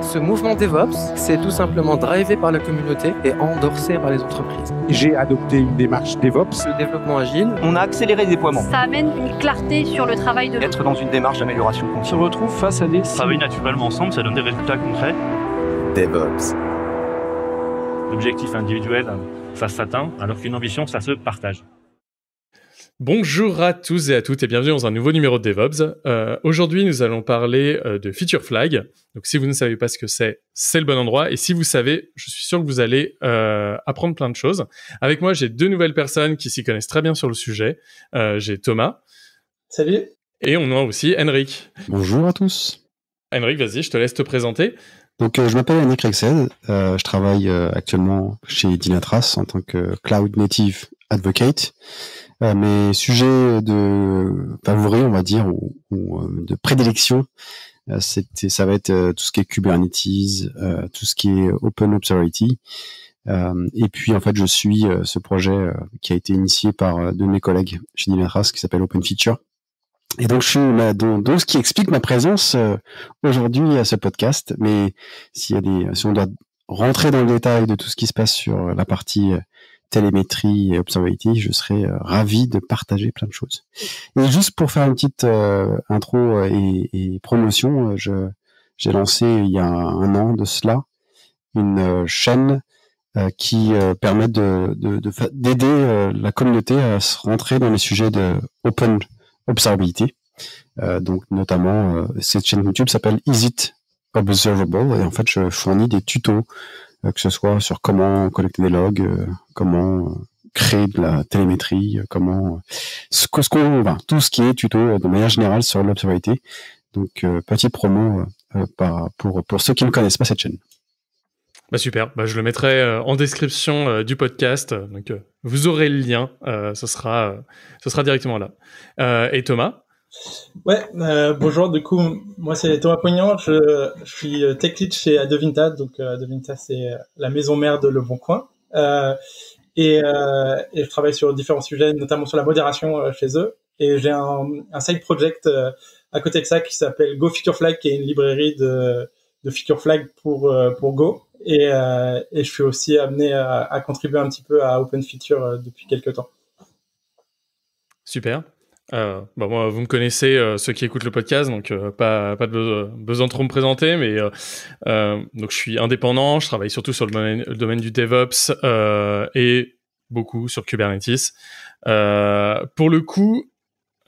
Ce mouvement DevOps, c'est tout simplement drivé par la communauté et endorsé par les entreprises. J'ai adopté une démarche DevOps. Le développement agile. On a accéléré le déploiement. Ça amène une clarté sur le travail de... Être dans une démarche d'amélioration continue. On se retrouve face à des... Travailler naturellement ensemble, ça donne des résultats concrets. DevOps. L'objectif individuel, ça s'atteint, alors qu'une ambition, ça se partage. Bonjour à tous et à toutes et bienvenue dans un nouveau numéro de DevOps. Euh, aujourd'hui, nous allons parler euh, de feature flag. Donc, si vous ne savez pas ce que c'est, c'est le bon endroit. Et si vous savez, je suis sûr que vous allez euh, apprendre plein de choses. Avec moi, j'ai deux nouvelles personnes qui s'y connaissent très bien sur le sujet. j'ai Thomas. Salut. Et on a aussi Henrik. Bonjour à tous. Henrik, vas-y, je te laisse te présenter. Donc, je m'appelle Henrik Rexel. je travaille actuellement chez Dynatrace en tant que Cloud Native Advocate. Euh, mes sujets de favoris, on va dire, ou, euh, de prédilection, euh, c'était, ça va être tout ce qui est Kubernetes, tout ce qui est Open Observability. et puis en fait, je suis ce projet qui a été initié par deux de mes collègues chez Dimitras qui s'appelle Open Feature. Et donc je suis donc, donc ce qui explique ma présence aujourd'hui à ce podcast. Mais s'il y a des, si on doit rentrer dans le détail de tout ce qui se passe sur la partie télémétrie et observability, je serais euh, ravi de partager plein de choses. Et juste pour faire une petite euh, intro euh, et, promotion, j'ai lancé il y a un an de cela une chaîne qui permet de, d'aider la communauté à se rentrer dans les sujets de open observability. donc notamment, cette chaîne YouTube s'appelle Is It Observable et en fait je fournis des tutos euh, que ce soit sur comment collecter des logs, euh, comment euh, créer de la télémétrie, comment ce, ce qu'on, enfin, tout ce qui est tuto de manière générale sur l'observabilité. Donc petit promo pour pour ceux qui ne connaissent pas cette chaîne. Bah super, bah je le mettrai en description du podcast, donc vous aurez le lien, ce, sera, ce sera directement là. et Thomas, Ouais, euh, bonjour. Du coup, moi c'est Thomas Poignant. Je, suis euh, tech lead chez Adovinta, Donc euh, Adovinta c'est la maison mère de Le Bon Coin. et, je travaille sur différents sujets, notamment sur la modération chez eux. Et j'ai un, side project à côté de ça qui s'appelle Go Feature Flag, qui est une librairie de, de flag pour pour Go. Et, je suis aussi amené à, contribuer un petit peu à Open Feature depuis quelques temps. Super. Euh, bah moi, vous me connaissez, euh, ceux qui écoutent le podcast, donc euh, pas, pas de besoin, de trop me présenter, mais euh, donc je suis indépendant, je travaille surtout sur le domaine, le domaine du DevOps et beaucoup sur Kubernetes. pour le coup,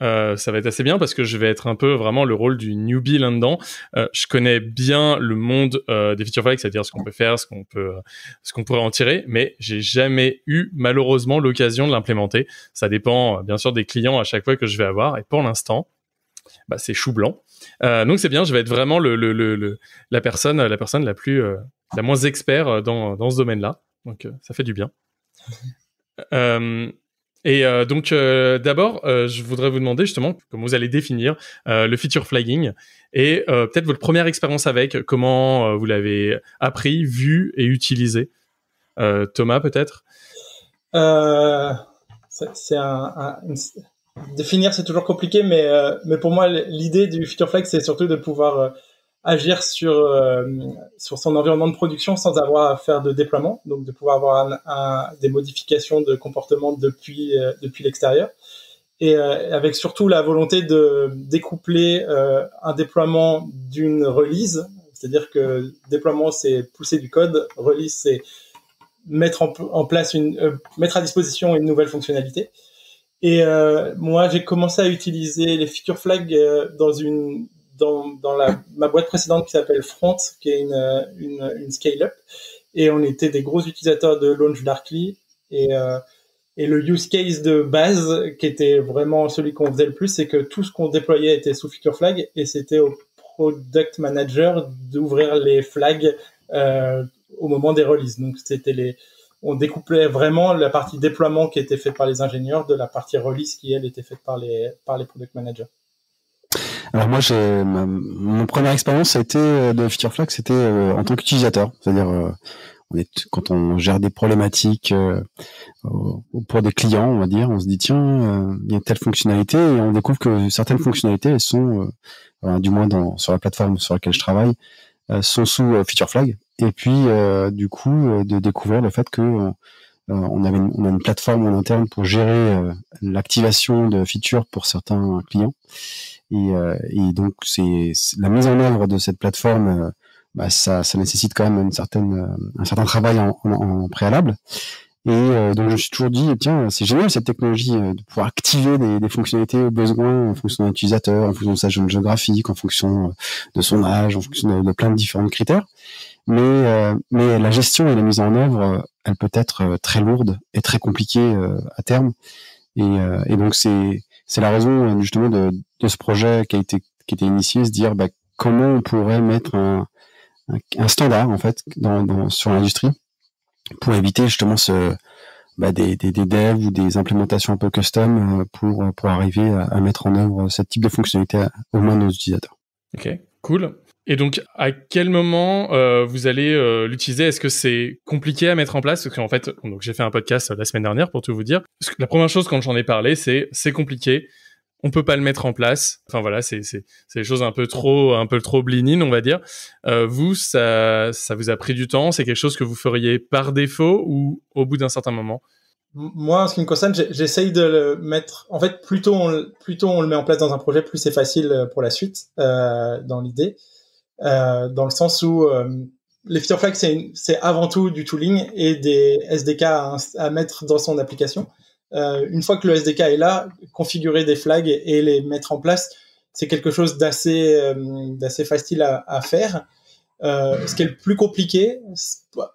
euh, ça va être assez bien parce que je vais être un peu vraiment le rôle du newbie là-dedans. Euh, je connais bien le monde euh, des feature flags, c'est-à-dire ce qu'on peut faire, ce qu'on peut, ce qu'on pourrait en tirer, mais j'ai jamais eu malheureusement l'occasion de l'implémenter. Ça dépend bien sûr des clients à chaque fois que je vais avoir, et pour l'instant, bah, c'est chou blanc. donc c'est bien, je vais être vraiment le, la personne, la personne la plus, la moins expert dans, dans ce domaine-là. Donc ça fait du bien. Euh, et euh, donc, euh, d'abord, euh, je voudrais vous demander justement comment vous allez définir le feature flagging et peut-être votre première expérience avec, comment vous l'avez appris, vu et utilisé. Thomas, peut-être C'est Définir, c'est toujours compliqué, mais, mais pour moi, l'idée du feature flag, c'est surtout de pouvoir agir sur, euh, sur son environnement de production sans avoir à faire de déploiement, donc de pouvoir avoir des modifications de comportement depuis, euh, depuis l'extérieur. Et euh, avec surtout la volonté de découpler un déploiement d'une release, c'est-à-dire que déploiement c'est pousser du code, release c'est mettre place une mettre à disposition une nouvelle fonctionnalité. Et moi j'ai commencé à utiliser les feature flags dans une dans, ma boîte précédente qui s'appelle Front, qui est une, scale-up, et on était des gros utilisateurs de LaunchDarkly. et, euh, et le use case de base, qui était vraiment celui qu'on faisait le plus, c'est que tout ce qu'on déployait était sous feature flag, et c'était au product manager d'ouvrir les flags euh, au moment des releases. Donc c'était les, on découplait vraiment la partie déploiement qui était faite par les ingénieurs de la partie release qui elle était faite par les par les product managers. Alors moi, j'ai mon première expérience, ça a été euh, de feature Flag, c'était euh, en tant qu'utilisateur, c'est-à-dire euh, est quand on gère des problématiques pour des clients, on va dire, on se dit tiens, il y a telle fonctionnalité et on découvre que certaines fonctionnalités elles sont, du moins dans, sur la plateforme sur laquelle je travaille, sont sous feature Flag. Et puis du coup, de découvrir le fait que on, avait une, on a une plateforme en interne pour gérer l'activation de features pour certains clients. Et, euh, et donc, c'est la mise en œuvre de cette plateforme, euh, bah, ça, ça, nécessite quand même une certaine, euh, un certain travail en, préalable. Et donc je me suis toujours dit, tiens, c'est génial cette technologie de pouvoir activer des, des, fonctionnalités au besoin en fonction d'un utilisateur, en fonction de sa zone géographique, en fonction de son âge, en fonction de, plein de différents critères. Mais, mais la gestion et la mise en œuvre, elle peut être très lourde et très compliquée à terme. Et, et donc c'est c'est la raison euh, justement de, ce projet qui a été qui été initié, se dire bah, comment on pourrait mettre un, standard en fait dans, sur l'industrie pour éviter justement ce bah, des, des, devs ou des implémentations un peu custom euh, pour pour arriver à, mettre en œuvre ce type de fonctionnalité au moins de nos utilisateurs. Ok, cool. Et donc, à quel moment euh, vous allez euh, l'utiliser Est-ce que c'est compliqué à mettre en place Parce qu'en fait, donc j'ai fait un podcast euh, la semaine dernière pour tout vous dire. la première chose quand j'en ai parlé, c'est c'est compliqué. On peut pas le mettre en place. Enfin voilà, c'est c'est c'est des choses un peu trop un peu trop blinine, on va dire. vous, ça ça vous a pris du temps. C'est quelque chose que vous feriez par défaut ou au bout d'un certain moment moi, en ce qui me concerne, j'essaye de le mettre. En fait, plutôt plutôt on le met en place dans un projet, plus c'est facile pour la suite, dans l'idée. Euh, dans le sens où euh, les feature flags, c'est avant tout du tooling et des SDK à, mettre dans son application. Euh, une fois que le SDK est là, configurer des flags et, les mettre en place, c'est quelque chose d'assez facile à, à faire. Euh, ce qui est le plus compliqué,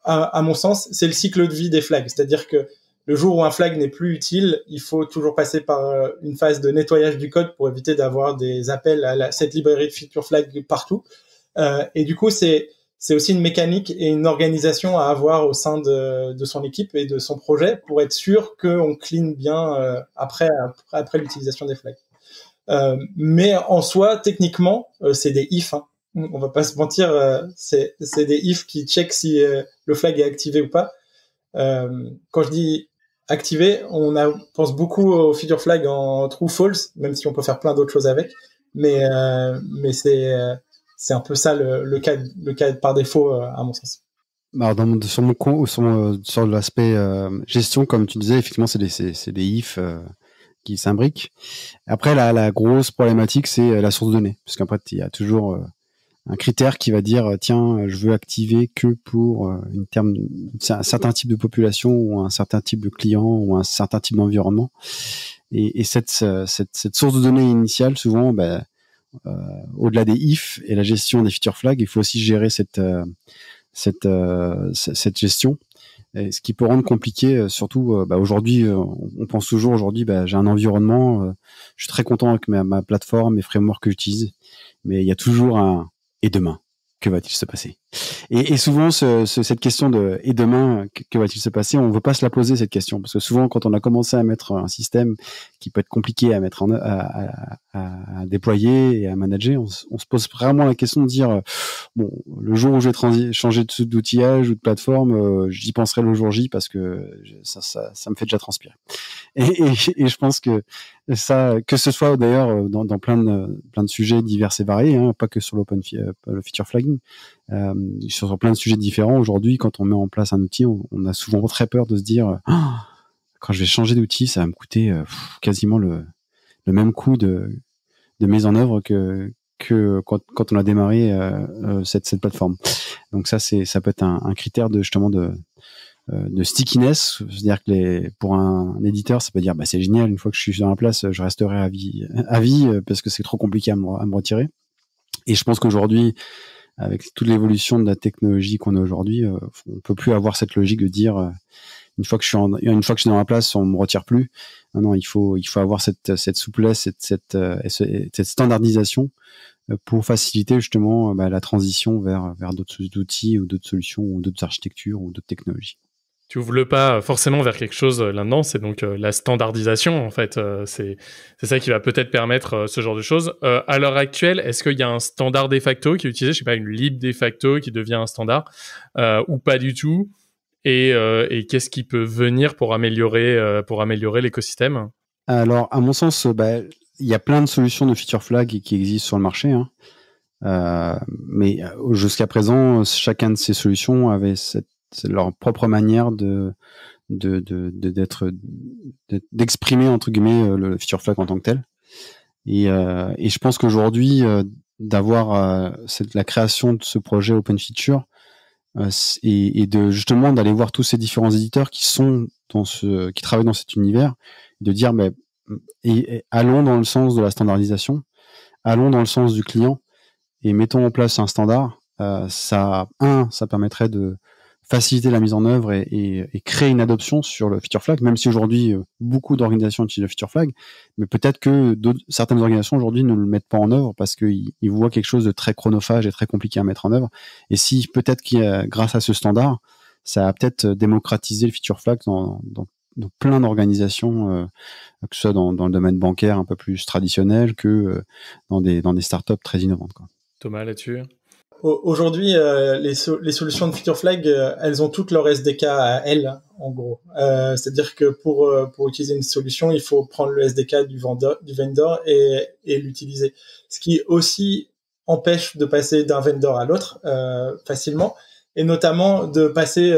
à, à mon sens, c'est le cycle de vie des flags. C'est-à-dire que le jour où un flag n'est plus utile, il faut toujours passer par une phase de nettoyage du code pour éviter d'avoir des appels à cette librairie de feature flag partout. Euh, et du coup, c'est aussi une mécanique et une organisation à avoir au sein de, son équipe et de son projet pour être sûr qu'on clean bien euh, après après, l'utilisation des flags. Euh, mais en soi, techniquement, c'est des ifs. On hein. On va pas se mentir, c'est des ifs qui checkent si le flag est activé ou pas. quand je dis activé, on pense beaucoup au feature flag en true false, même si on peut faire plein d'autres choses avec mais mais c'est c'est un peu ça le, le, cas, le cas par défaut euh, à mon sens. Alors dans, sur mon sur, sur l'aspect euh, gestion, comme tu disais, effectivement, c'est des, c'est, des ifs euh, qui s'imbriquent. Après, la, la grosse problématique, c'est la source de données, parce fait, il y a toujours un critère qui va dire, tiens, je veux activer que pour une terme, un certain type de population ou un certain type de client ou un certain type d'environnement. Et, et cette, cette, cette, source de données initiale, souvent, ben, euh, au-delà des ifs et la gestion des feature flags, il faut aussi gérer cette, euh, cette, euh, cette gestion. ce qui peut rendre compliqué, surtout bah, aujourd'hui, on pense toujours aujourd'hui, bah, j'ai un environnement, je suis très content avec ma, ma plateforme, mes frameworks que j'utilise, mais il y a toujours un et demain que va-t-il se passer et, souvent, cette question de et demain, que, va-t-il se passer On ne veut pas se la poser cette question parce que souvent, quand on a commencé à mettre un système qui peut être compliqué à mettre à, déployer et à manager, on, se pose vraiment la question de dire euh, bon, le jour où je vais changer d'outillage ou de plateforme, euh, j'y penserai le jour J parce que ça, ça me fait déjà transpirer. Et, et, je pense que ça, que ce soit d'ailleurs euh, dans, dans, plein de plein de sujets divers et variés, hein, pas que sur l'open euh, le feature flagging, euh, sur plein de sujets différents. Aujourd'hui, quand on met en place un outil, on, on a souvent très peur de se dire euh, ah, quand je vais changer d'outil, ça va me coûter quasiment le, le même coût de, de mise en œuvre que que quand, quand on a démarré cette, cette plateforme. Donc ça, c'est ça peut être un, un critère de justement de euh, de stickiness, c'est-à-dire que les, pour un, éditeur, ça peut dire bah c'est génial, une fois que je suis dans la place, je resterai à vie, à vie euh, parce que c'est trop compliqué à me, retirer. Et je pense qu'aujourd'hui, avec toute l'évolution de la technologie qu'on a aujourd'hui, euh, on peut plus avoir cette logique de dire une fois que je suis en, une fois que je suis dans la place, on me retire plus. Non, non, il faut il faut avoir cette souplesse, cette cette, standardisation pour faciliter justement bah, la transition vers vers d'autres outils ou d'autres solutions ou d'autres architectures ou d'autres technologies tu le pas forcément vers quelque chose euh, là-dedans, c'est donc euh, la standardisation en fait. Euh, c'est ça qui va peut-être permettre ce genre de choses. à l'heure actuelle, est-ce qu'il y a un standard de facto qui est utilisé Je ne sais pas, une lib de facto qui devient un standard ou pas du tout Et, et qu'est-ce qui peut venir pour améliorer pour améliorer l'écosystème Alors, à mon sens, bah, il y a plein de solutions de feature flag qui existent sur le marché. Hein. mais jusqu'à présent, chacun de ces solutions avait cette c'est leur propre manière de d'être de, d'exprimer entre guillemets euh, le feature flag en tant que tel et, euh, et je pense qu'aujourd'hui euh, d'avoir la création de ce projet open feature et, de justement d'aller voir tous ces différents éditeurs qui sont dans ce qui travaillent dans cet univers de dire mais ben, allons dans le sens de la standardisation allons dans le sens du client et mettons en place un standard, ça, ça permettrait de, faciliter la mise en œuvre et, et, et, créer une adoption sur le feature flag, même si aujourd'hui euh, beaucoup d'organisations utilisent le feature flag, mais peut-être que certaines organisations aujourd'hui ne le mettent pas en œuvre parce qu'ils voient quelque chose de très chronophage et très compliqué à mettre en œuvre. Et si peut-être qu'il grâce à ce standard, ça a peut-être démocratisé le feature flag dans, dans, dans plein d'organisations, euh, que ce soit dans, dans, le domaine bancaire un peu plus traditionnel que euh, dans, des, dans des startups très innovantes. Quoi. Thomas, là-dessus aujourd'hui, euh, les, les, solutions de Feature Flag, euh, elles ont toutes leur SDK à elles, en gros. Euh, c'est-à-dire que pour, pour utiliser une solution, il faut prendre le SDK du vendeur, du vendor et, et l'utiliser. Ce qui aussi empêche de passer d'un vendor à l'autre facilement, et notamment de passer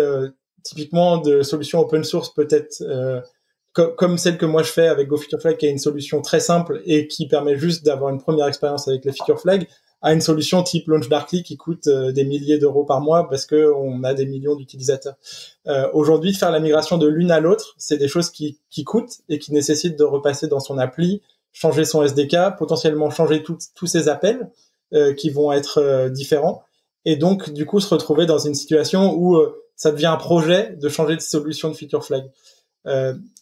typiquement de solutions open source peut-être comme celle que moi je fais avec GoFutureFlag, qui est une solution très simple et qui permet juste d'avoir une première expérience avec les feature flags, à une solution type Launch qui coûte euh, des milliers d'euros par mois parce que on a des millions d'utilisateurs. Euh, aujourd'hui, faire la migration de l'une à l'autre, c'est des choses qui, coûtent et qui nécessitent de repasser dans son appli, changer son SDK, potentiellement changer tous ses appels euh, qui vont être différents et donc du coup se retrouver dans une situation où ça devient un projet de changer de solution de feature flag.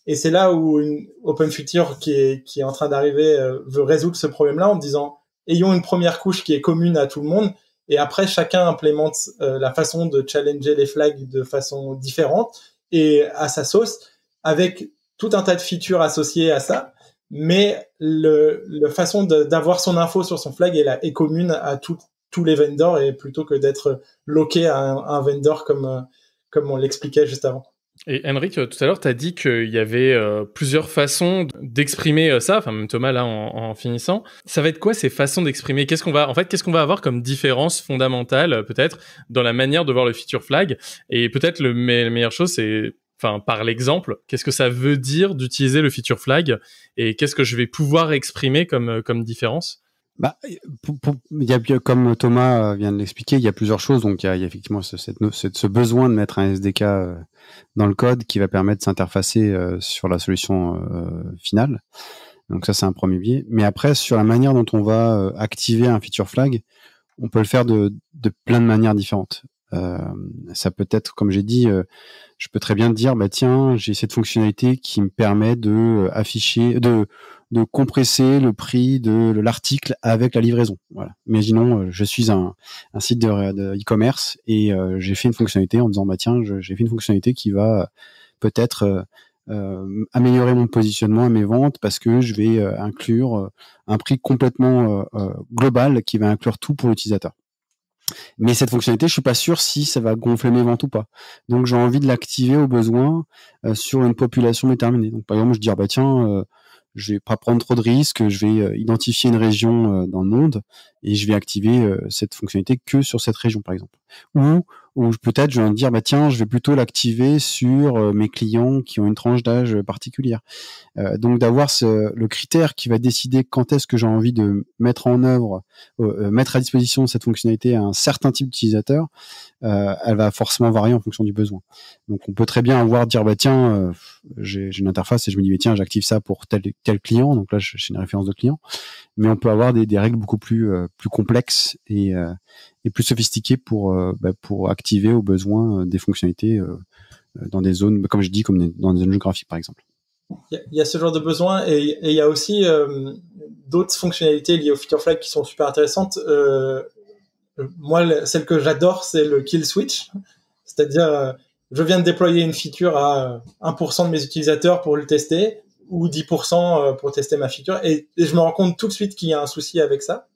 et c'est là où une Open Future qui est, en train d'arriver veut résoudre ce problème-là en disant ayons une première couche qui est commune à tout le monde. Et après, chacun implémente euh, la façon de challenger les flags de façon différente et à sa sauce, avec tout un tas de features associées à ça. Mais le, façon d'avoir son info sur son flag est, est commune à tout, tous les vendors et plutôt que d'être loqué à un, à vendor comme, euh, comme on l'expliquait juste avant. Et Henrik, euh, tout à l'heure, tu as dit qu'il y avait euh, plusieurs façons d'exprimer euh, ça, enfin même Thomas là en, finissant. Ça va être quoi ces façons d'exprimer Qu'est-ce qu'on va en fait qu'est-ce qu'on va avoir comme différence fondamentale peut-être dans la manière de voir le feature flag et peut-être le la meilleure chose c'est enfin par l'exemple, qu'est-ce que ça veut dire d'utiliser le feature flag et qu'est-ce que je vais pouvoir exprimer comme comme différence bah, a, comme Thomas euh, vient de l'expliquer, il y a plusieurs choses. Donc, il y a, effectivement ce, ce, besoin de mettre un SDK euh, dans le code qui va permettre de s'interfacer euh, sur la solution finale. Donc, ça, c'est un premier biais. Mais après, sur la manière dont on va activer un feature flag, on peut le faire de plein de manières différentes. Euh, ça peut être, comme j'ai dit, euh, je peux très bien dire, bah tiens, j'ai cette fonctionnalité qui me permet de euh, afficher, de, de compresser le prix de l'article avec la livraison. Voilà. Imaginons, je suis un, site de e-commerce et j'ai fait une fonctionnalité en disant, bah tiens, j'ai fait une fonctionnalité qui va peut-être améliorer mon positionnement et mes ventes parce que je vais inclure un prix complètement global qui va inclure tout pour l'utilisateur. Mais cette fonctionnalité, je suis pas sûr si ça va gonfler mes ventes ou pas. Donc j'ai envie de l'activer au besoin euh, sur une population déterminée. Donc par exemple, je dis ah bah tiens, euh, je vais pas prendre trop de risques, je vais euh, identifier une région dans le monde et je vais activer euh, cette fonctionnalité que sur cette région par exemple. Ou, ou peut-être je vais dire bah tiens je vais plutôt l'activer sur euh, mes clients qui ont une tranche d'âge particulière. Euh, donc d'avoir le critère qui va décider quand est-ce que j'ai envie de mettre en œuvre, mettre à disposition cette fonctionnalité à un certain type d'utilisateur, elle va forcément varier en fonction du besoin. Donc on peut très bien avoir dire bah tiens j'ai une interface et je me dis tiens j'active ça pour tel tel client donc là j'ai une référence de client, mais on peut avoir des, des règles beaucoup plus plus complexe euh, et, plus sophistiqué pour, euh, bah, pour activer aux besoins euh, des fonctionnalités dans des zones, comme je dis, comme dans des zones géographiques par exemple. Il y a ce genre de besoin et, il y a aussi d'autres fonctionnalités liées au feature flag qui sont super intéressantes. moi, celle que j'adore, c'est le kill switch. C'est-à-dire, je viens de déployer une feature à 1% de mes utilisateurs pour le tester ou 10% pour tester ma feature et je me rends compte tout de suite qu'il y a un souci avec ça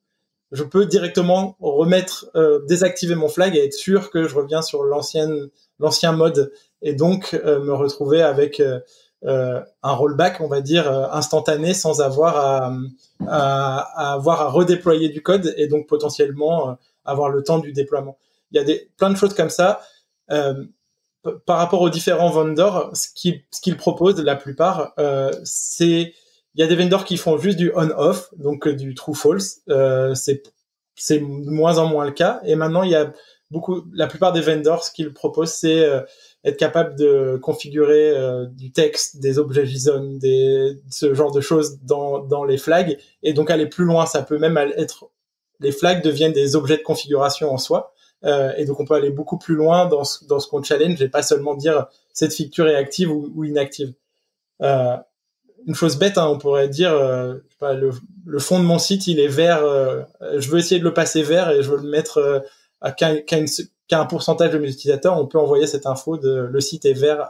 je peux directement remettre, euh, désactiver mon flag et être sûr que je reviens sur l'ancienne, l'ancien mode et donc euh, me retrouver avec euh, un rollback, on va dire, instantané sans avoir à, avoir à redéployer du code et donc potentiellement avoir le temps du déploiement. Il y a des, plein de choses comme ça. par rapport aux différents vendors, ce ce qu'ils proposent, la plupart, c'est il y a des vendors qui font juste du on-off, donc euh, du true-false. Euh, c'est c'est moins en moins le cas. Et maintenant, il y a beaucoup, la plupart des vendors, ce qu'ils proposent, c'est euh, être capable de configurer euh, du texte, des objets JSON, des, ce genre de choses dans, dans les flags. Et donc aller plus loin, ça peut même être, les flags deviennent des objets de configuration en soi. Euh, et donc on peut aller beaucoup plus loin dans ce, dans ce qu'on challenge et pas seulement dire cette feature est active ou, ou inactive une chose bête, hein, on pourrait dire, euh, le, fond de mon site, il est vert. Euh, je veux essayer de le passer vert et je veux le mettre euh, à qu'un pourcentage de mes utilisateurs. On peut envoyer cette info de le site est vert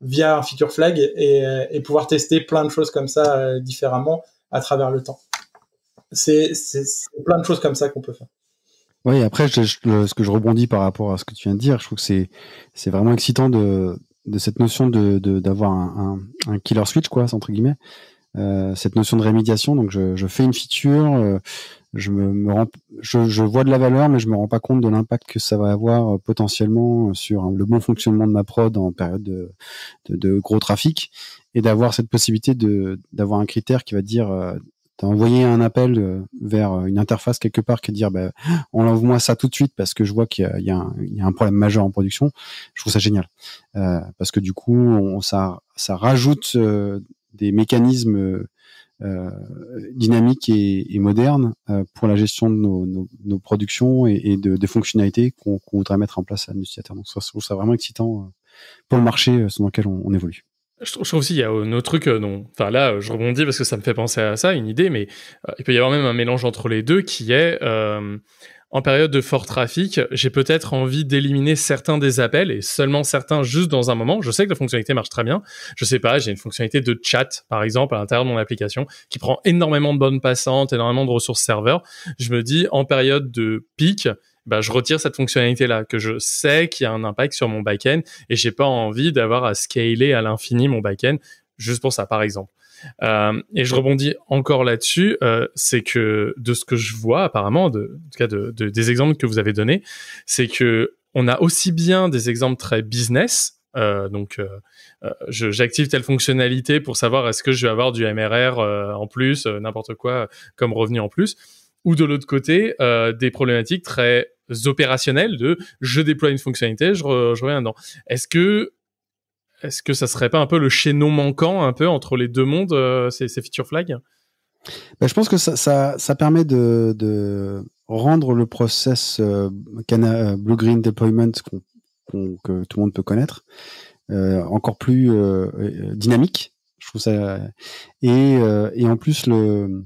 via un feature flag et, pouvoir tester plein de choses comme ça différemment à travers le temps. C'est plein de choses comme ça qu'on peut faire. Oui, après, ce que je rebondis par rapport à ce que tu viens de dire, je trouve que c'est vraiment excitant de, de cette notion de d'avoir un, killer switch quoi entre guillemets euh, cette notion de rémédiation donc je, fais une feature euh, je me, rends, je, vois de la valeur mais je me rends pas compte de l'impact que ça va avoir euh, potentiellement sur hein, le bon fonctionnement de ma prod en période de, de gros trafic et d'avoir cette possibilité de d'avoir un critère qui va dire T'as envoyé un appel euh, vers euh, une interface quelque part qui dire bah, on l'envoie moi ça tout de suite parce que je vois qu'il y, a un problème majeur en production. Je trouve ça génial euh, parce que du coup on, ça, ça rajoute des mécanismes dynamiques et, modernes pour la gestion de nos, productions et, de, des fonctionnalités qu'on voudrait mettre en place à l'utilisateur. Donc ça, je trouve ça vraiment excitant pour le marché sur lequel on évolue. Je trouve, aussi il y a euh, un autre truc euh, dont, enfin là, je rebondis parce que ça me fait penser à ça, une idée, mais euh, il peut y avoir même un mélange entre les deux qui est en période de fort trafic, j'ai peut-être envie d'éliminer certains des appels et seulement certains juste dans un moment. Je sais que la fonctionnalité marche très bien. Je sais pas, j'ai une fonctionnalité de chat, par exemple, à l'intérieur de mon application qui prend énormément de bonnes passantes, énormément de ressources serveurs. Je me dis, en période de pic, bah, je retire cette fonctionnalité-là, que je sais qu'il y a un impact sur mon back-end et j'ai pas envie d'avoir à scaler à l'infini mon back-end juste pour ça, par exemple. Euh, et je rebondis encore là-dessus, euh, c'est que de ce que je vois apparemment, en tout cas des exemples que vous avez donnés, c'est que on a aussi bien des exemples très business, euh, donc, j'active telle fonctionnalité pour savoir est-ce que je vais avoir du MRR en plus, n'importe quoi comme revenu en plus ou de l'autre côté euh, des problématiques très opérationnelles de je déploie une fonctionnalité, je, reviens dedans. Est-ce que est-ce que ça serait pas un peu le chaînon manquant un peu entre les deux mondes euh, ces, feature flags bah, je pense que ça, ça, ça permet de, de, rendre le process euh, euh, Blue Green Deployment que tout le monde peut connaître encore plus dynamique. Je trouve ça et, et en plus le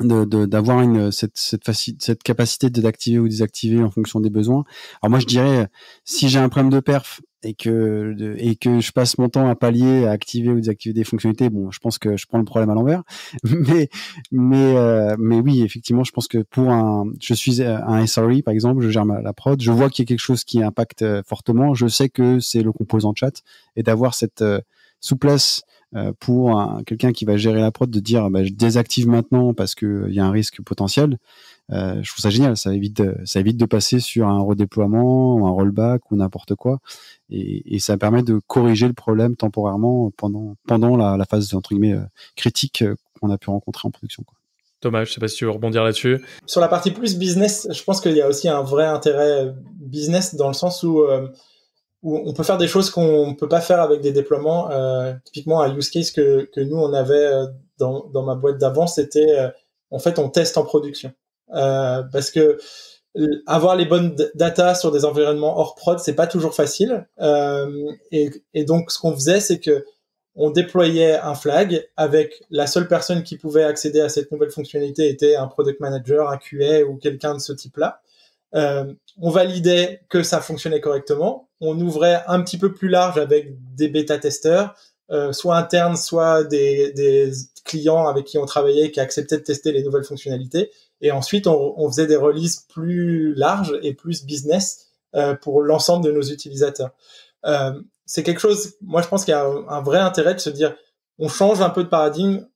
d'avoir une cette cette, cette capacité d'activer ou désactiver en fonction des besoins. Alors moi je dirais si j'ai un problème de perf et que et que je passe mon temps à pallier, à activer ou désactiver des fonctionnalités, bon, je pense que je prends le problème à l'envers. Mais mais euh, mais oui, effectivement, je pense que pour un je suis euh, un SRE par exemple, je gère la prod, je vois qu'il y a quelque chose qui impacte euh, fortement, je sais que c'est le composant chat et d'avoir cette souplesse euh, pour quelqu'un qui va gérer la prod de dire bah, je désactive maintenant parce qu'il euh, y a un risque potentiel. Euh, je trouve ça génial. Ça évite, ça évite de passer sur un redéploiement, ou un rollback ou n'importe quoi. Et, ça permet de corriger le problème temporairement pendant, pendant la, la phase entre guillemets, critique qu'on a pu rencontrer en production. Quoi. Thomas, je sais pas si tu veux rebondir là-dessus. Sur la partie plus business, je pense qu'il y a aussi un vrai intérêt business dans le sens où on peut faire des choses qu'on peut pas faire avec des déploiements. Euh, typiquement, un use case que, que nous, on avait euh, dans, dans ma boîte d'avant, c'était euh, en fait, on teste en production. parce que avoir les bonnes data sur des environnements hors prod, c'est pas toujours facile. Et, et, donc, ce qu'on faisait, c'est que on déployait un flag avec la seule personne qui pouvait accéder à cette nouvelle fonctionnalité était un product manager, un QA ou quelqu'un de ce type-là. Euh, on validait que ça fonctionnait correctement. On ouvrait un petit peu plus large avec des bêta-testeurs, euh, soit internes, soit des, clients avec qui on travaillait, qui acceptaient de tester les nouvelles fonctionnalités. Et ensuite, on, faisait des releases plus larges et plus business euh, pour l'ensemble de nos utilisateurs. c'est quelque chose, moi je pense qu'il y a un vrai intérêt de se dire, on change un peu de paradigme.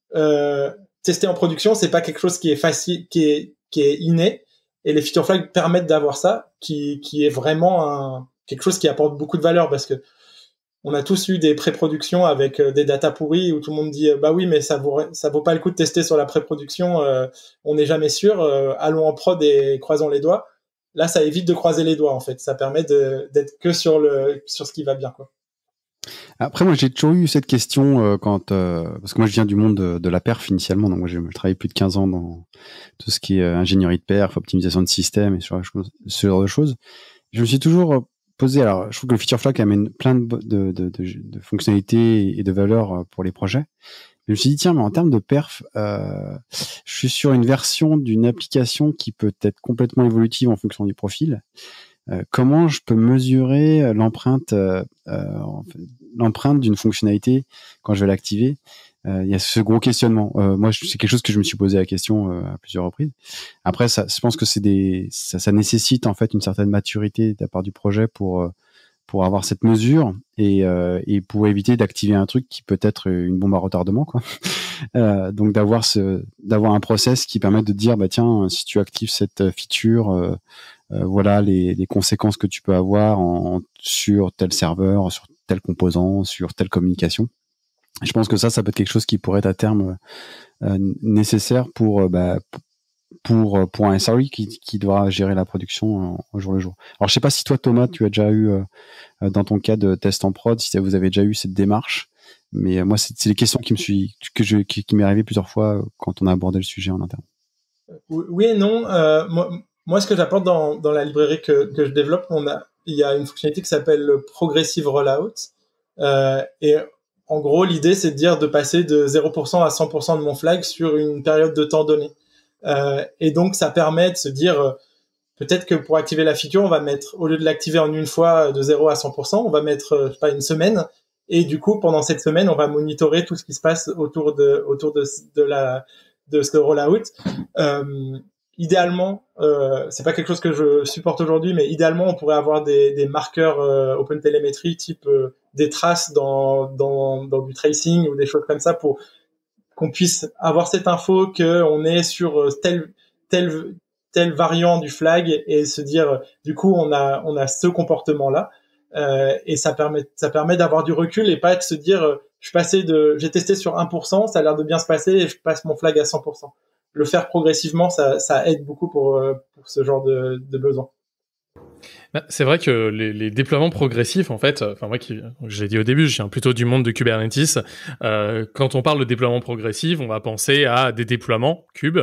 tester en production, c'est pas quelque chose qui est facile, qui est, qui est inné et les feature flags permettent d'avoir ça, qui, qui est vraiment un, quelque chose qui apporte beaucoup de valeur parce que on a tous eu des pré-productions avec euh, des data pourries où tout le monde dit euh, bah oui mais ça vaut ça vaut pas le coup de tester sur la pré-production, euh, on n'est jamais sûr, allons en prod et croisons les doigts. Là ça évite de croiser les doigts en fait, ça permet d'être que sur le sur ce qui va bien quoi. Après, moi, j'ai toujours eu cette question euh, quand, euh, parce que moi, je viens du monde de, de la perf initialement, donc moi, j'ai travaillé plus de 15 ans dans tout ce qui est euh, ingénierie de perf, optimisation de système et ce genre, ce genre de choses. Je me suis toujours posé, alors, je trouve que le feature flag amène plein de, de, de, fonctionnalités et de valeurs pour les projets. Je me suis dit, tiens, mais en termes de perf, je suis sur une version d'une application qui peut être complètement évolutive en fonction du profil. Euh, comment je peux mesurer euh, l'empreinte euh, l'empreinte d'une fonctionnalité quand je vais l'activer il y a ce gros questionnement. moi, c'est quelque chose que je me suis posé la question à plusieurs reprises. Après, ça, je pense que c'est des, ça, ça, nécessite en fait une certaine maturité de la part du projet pour pour avoir cette mesure et, et pour éviter d'activer un truc qui peut être une bombe à retardement quoi. donc d'avoir ce d'avoir un process qui permet de dire bah tiens si tu actives cette feature euh, voilà les, conséquences que tu peux avoir en, sur tel serveur, sur tel composant, sur telle communication. Je pense que ça, ça peut être quelque chose qui pourrait être à terme euh, euh, nécessaire pour, bah, pour, pour un SRE qui, qui devra gérer la production au jour le jour. Alors, je sais pas si toi, Thomas, tu as déjà eu, dans ton cas de test en prod, si vous avez déjà eu cette démarche, mais moi, c'est les questions qui me que qui, m'est arrivé plusieurs fois quand on a abordé le sujet en interne. Oui non. moi, moi, ce que j'apporte dans, dans, la librairie que, que je développe, on a, il y a une fonctionnalité qui s'appelle le Progressive Rollout. Euh, et en gros, l'idée, c'est de dire de passer de 0% à 100% de mon flag sur une période de temps donnée. Euh, et donc, ça permet de se dire, euh, peut-être que pour activer la feature, on va mettre, au lieu de l'activer en une fois de 0 à 100%, on va mettre, euh, je sais pas, une semaine. Et du coup, pendant cette semaine, on va monitorer tout ce qui se passe autour de, autour de, de la, de ce rollout. Euh, idéalement, ce euh, c'est pas quelque chose que je supporte aujourd'hui, mais idéalement, on pourrait avoir des, des marqueurs euh, open type euh, des traces dans, du tracing ou des choses comme ça, pour qu'on puisse avoir cette info qu'on est sur telle tel variant du flag et se dire, du coup, on a on a ce comportement là. et ça permet ça permet d'avoir du recul et pas de se dire je de j'ai testé sur 1% ça a l'air de bien se passer et je passe mon flag à 100% le faire progressivement, ça, aide beaucoup euh, pour, ce genre de, besoins. besoin. Bah, c'est vrai que les, déploiements progressifs, en fait, enfin moi qui, l'ai dit au début, je viens plutôt du monde de Kubernetes. Euh, quand on parle de déploiement progressif, on va penser à des déploiements cubes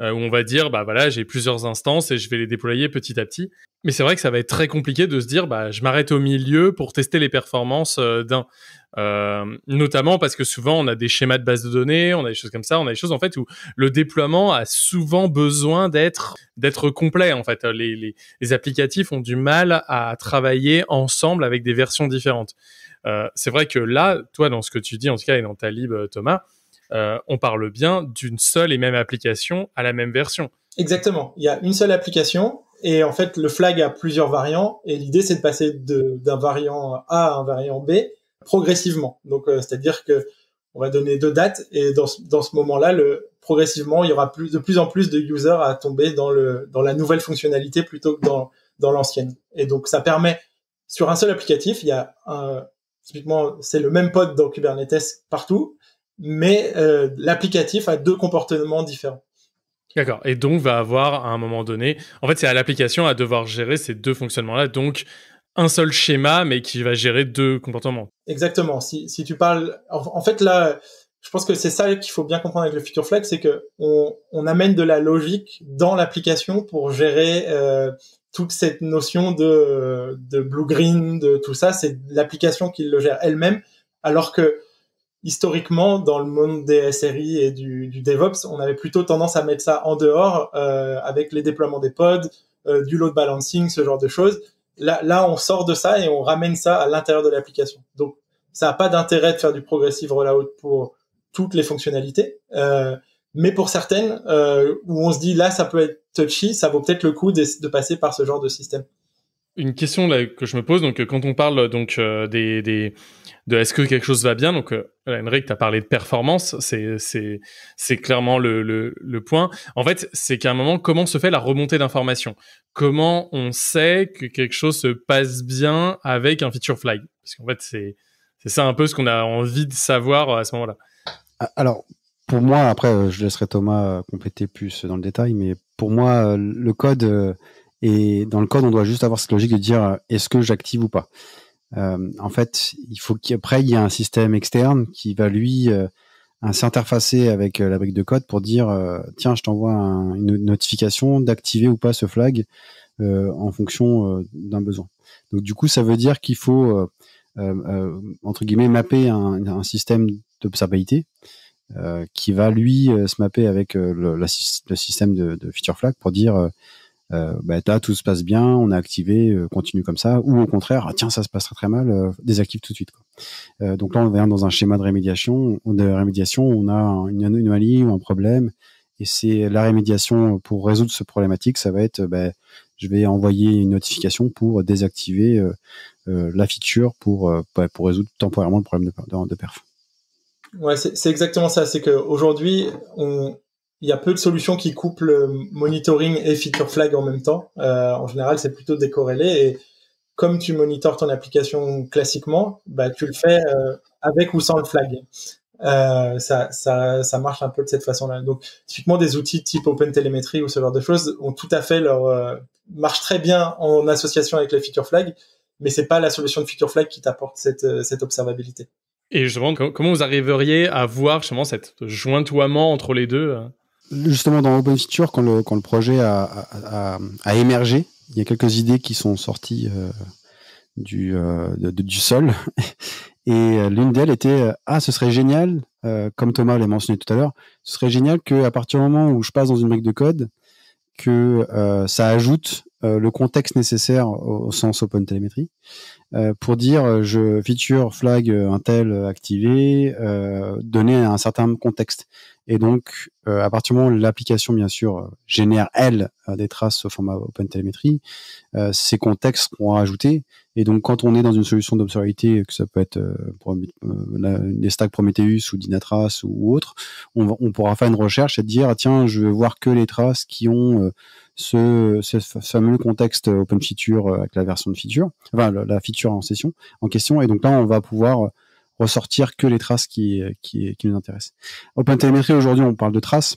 euh, où on va dire bah voilà j'ai plusieurs instances et je vais les déployer petit à petit. Mais c'est vrai que ça va être très compliqué de se dire bah je m'arrête au milieu pour tester les performances d'un. Euh, notamment parce que souvent on a des schémas de base de données, on a des choses comme ça, on a des choses en fait où le déploiement a souvent besoin d'être d'être complet en fait. Les, applicatifs ont du mal à travailler ensemble avec des versions différentes. Euh, c'est vrai que là, toi dans ce que tu dis en tout cas et dans ta lib euh, Thomas, on parle bien d'une seule et même application à la même version. Exactement, il y a une seule application et en fait le flag a plusieurs variants et l'idée c'est de passer d'un variant A à un variant B progressivement. Donc, euh, c'est-à-dire que on va donner deux dates et dans ce, moment-là, progressivement, il y aura plus, de plus en plus de users à tomber dans, le, dans la nouvelle fonctionnalité plutôt que dans, dans l'ancienne. Et donc, ça permet, sur un seul applicatif, il y a un, typiquement, c'est le même pod dans Kubernetes partout, mais euh, l'applicatif a deux comportements différents. D'accord. Et donc, va avoir à un moment donné, en fait, c'est à l'application à devoir gérer ces deux fonctionnements-là. Donc, un seul schéma, mais qui va gérer deux comportements. Exactement. Si, tu parles, en, fait, là, je pense que c'est ça qu'il faut bien comprendre avec le future flex, c'est que on, amène de la logique dans l'application pour gérer euh, toute cette notion de, blue green, de tout ça. C'est l'application qui le gère elle-même, alors que historiquement, dans le monde des SRI et du, DevOps, on avait plutôt tendance à mettre ça en dehors euh, avec les déploiements des pods, euh, du load balancing, ce genre de choses. Là, on sort de ça et on ramène ça à l'intérieur de l'application. Donc, ça n'a pas d'intérêt de faire du progressive rollout pour toutes les fonctionnalités, euh, mais pour certaines euh, où on se dit là, ça peut être touchy, ça vaut peut-être le coup de passer par ce genre de système une question là, que je me pose, donc quand on parle donc euh, des de est-ce que quelque chose va bien. Donc, euh, Henrik, tu as parlé de performance, c'est clairement le, le, le, point. En fait, c'est qu'à un moment, comment se fait la remontée d'informations Comment on sait que quelque chose se passe bien avec un feature flag Parce qu'en fait, c'est ça un peu ce qu'on a envie de savoir à ce moment-là. Ah, alors, pour moi, après, euh, je laisserai Thomas euh, compléter plus dans le détail, mais pour moi, le code et dans le code, on doit juste avoir cette logique de dire euh, est-ce que j'active ou pas. Euh, en fait, il faut qu'après, il y ait un système externe qui va lui euh, s'interfacer avec euh, la brique de code pour dire tiens, je t'envoie une notification d'activer ou pas ce flag en fonction d'un besoin. Donc du coup, ça veut dire qu'il faut entre guillemets mapper un, système d'observabilité qui va lui se mapper avec le, système de, de feature flag pour dire euh, bah, tout se passe bien, on a activé, euh, continue comme ça, ou au contraire, ah, tiens, ça se passera très, mal, euh, désactive tout de suite. Euh, donc là, on vient dans un schéma de rémédiation, de rémédiation, on a une anomalie ou un problème, et c'est la rémédiation pour résoudre ce problématique, ça va être, ben je vais envoyer une notification pour désactiver la feature pour, bah, pour résoudre temporairement le problème de, de, perf. Ouais, c'est exactement ça. C'est qu'aujourd'hui, on, il y a peu de solutions qui couplent monitoring et feature flag en même temps. Euh, en général, c'est plutôt décorrélé. Et comme tu monitors ton application classiquement, bah, tu le fais euh, avec ou sans le flag. Euh, ça, marche un peu de cette façon-là. Donc, typiquement, des outils type OpenTelemetry ou ce genre de choses ont tout à fait leur marche très bien en association avec les feature flag, mais c'est pas la solution de feature flag qui t'apporte cette, cette observabilité. Et justement, comment vous arriveriez à voir justement cette jointoiement entre les deux justement dans Open Future, quand le, projet a, émergé, il y a quelques idées qui sont sorties euh, euh, du, sol. Et euh, l'une d'elles était Ah, ce serait génial, comme Thomas l'a mentionné tout à l'heure, ce serait génial qu'à partir du moment où je passe dans une brique de code, que ça ajoute le contexte nécessaire au, sens open télémétrie euh, pour dire euh, je feature flag Intel euh, activé, donner un certain contexte. Et donc, à partir du moment où l'application, bien sûr, génère, elle, des traces au format OpenTelemetry, ces contextes seront ajoutés. Et donc, quand on est dans une solution d'observabilité, que ça peut être des stacks Prometheus ou Dynatrace ou autre, on, pourra faire une recherche et dire, ah, tiens, je veux voir que les traces qui ont ce, fameux contexte Open Feature euh, avec la version de feature, enfin la feature en session en question. Et donc là, on va pouvoir euh, ressortir que les traces qui, euh, qui, qui nous intéressent. OpenTelemetry, aujourd'hui, on parle de traces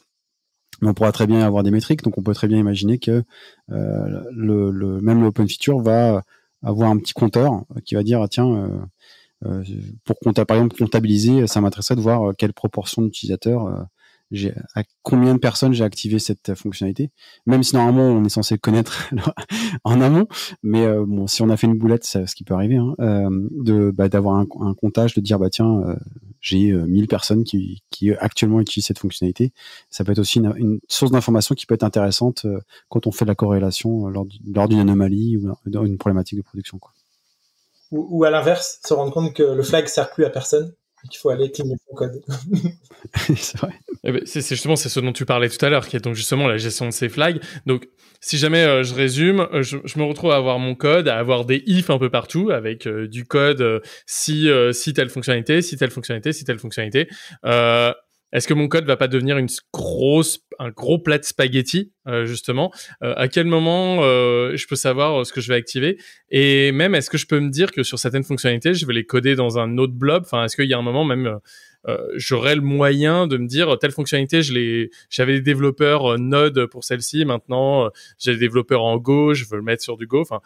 on pourra très bien avoir des métriques. Donc, on peut très bien imaginer que le, le, même l'open feature va avoir un petit compteur qui va dire ah, tiens, pour compter par exemple comptabiliser, ça m'intéresserait de voir quelle proportion d'utilisateurs à combien de personnes j'ai activé cette fonctionnalité même si normalement on est censé connaître en amont mais euh, bon si on a fait une boulette c'est ce qui peut arriver hein, euh, de bah, d'avoir un, comptage de dire bah tiens euh, j'ai 1000 personnes qui, qui, actuellement utilisent cette fonctionnalité ça peut être aussi une, source d'information qui peut être intéressante quand on fait de la corrélation lors d'une anomalie ou dans une problématique de production ou à l'inverse se rendre compte que le flag sert plus à personne il faut aller cligner son code. c'est vrai. Eh ben, c'est justement c'est ce dont tu parlais tout à l'heure, qui est donc justement la gestion de ces flags. Donc, si jamais euh, je résume, euh, je, me retrouve à avoir mon code, à avoir des if un peu partout avec euh, du code si si telle fonctionnalité, si telle fonctionnalité, si telle fonctionnalité. Est-ce que mon code va pas devenir une grosse, un gros plat de spaghettis euh, justement euh, À quel moment euh, je peux savoir ce que je vais activer Et même, est-ce que je peux me dire que sur certaines fonctionnalités, je vais les coder dans un autre blob Enfin, est-ce qu'il y a un moment même j'aurai le moyen de me dire telle fonctionnalité, je j'avais des développeurs Node pour celle-ci, maintenant j'ai des développeurs en Go, je veux le mettre sur du Go. Enfin,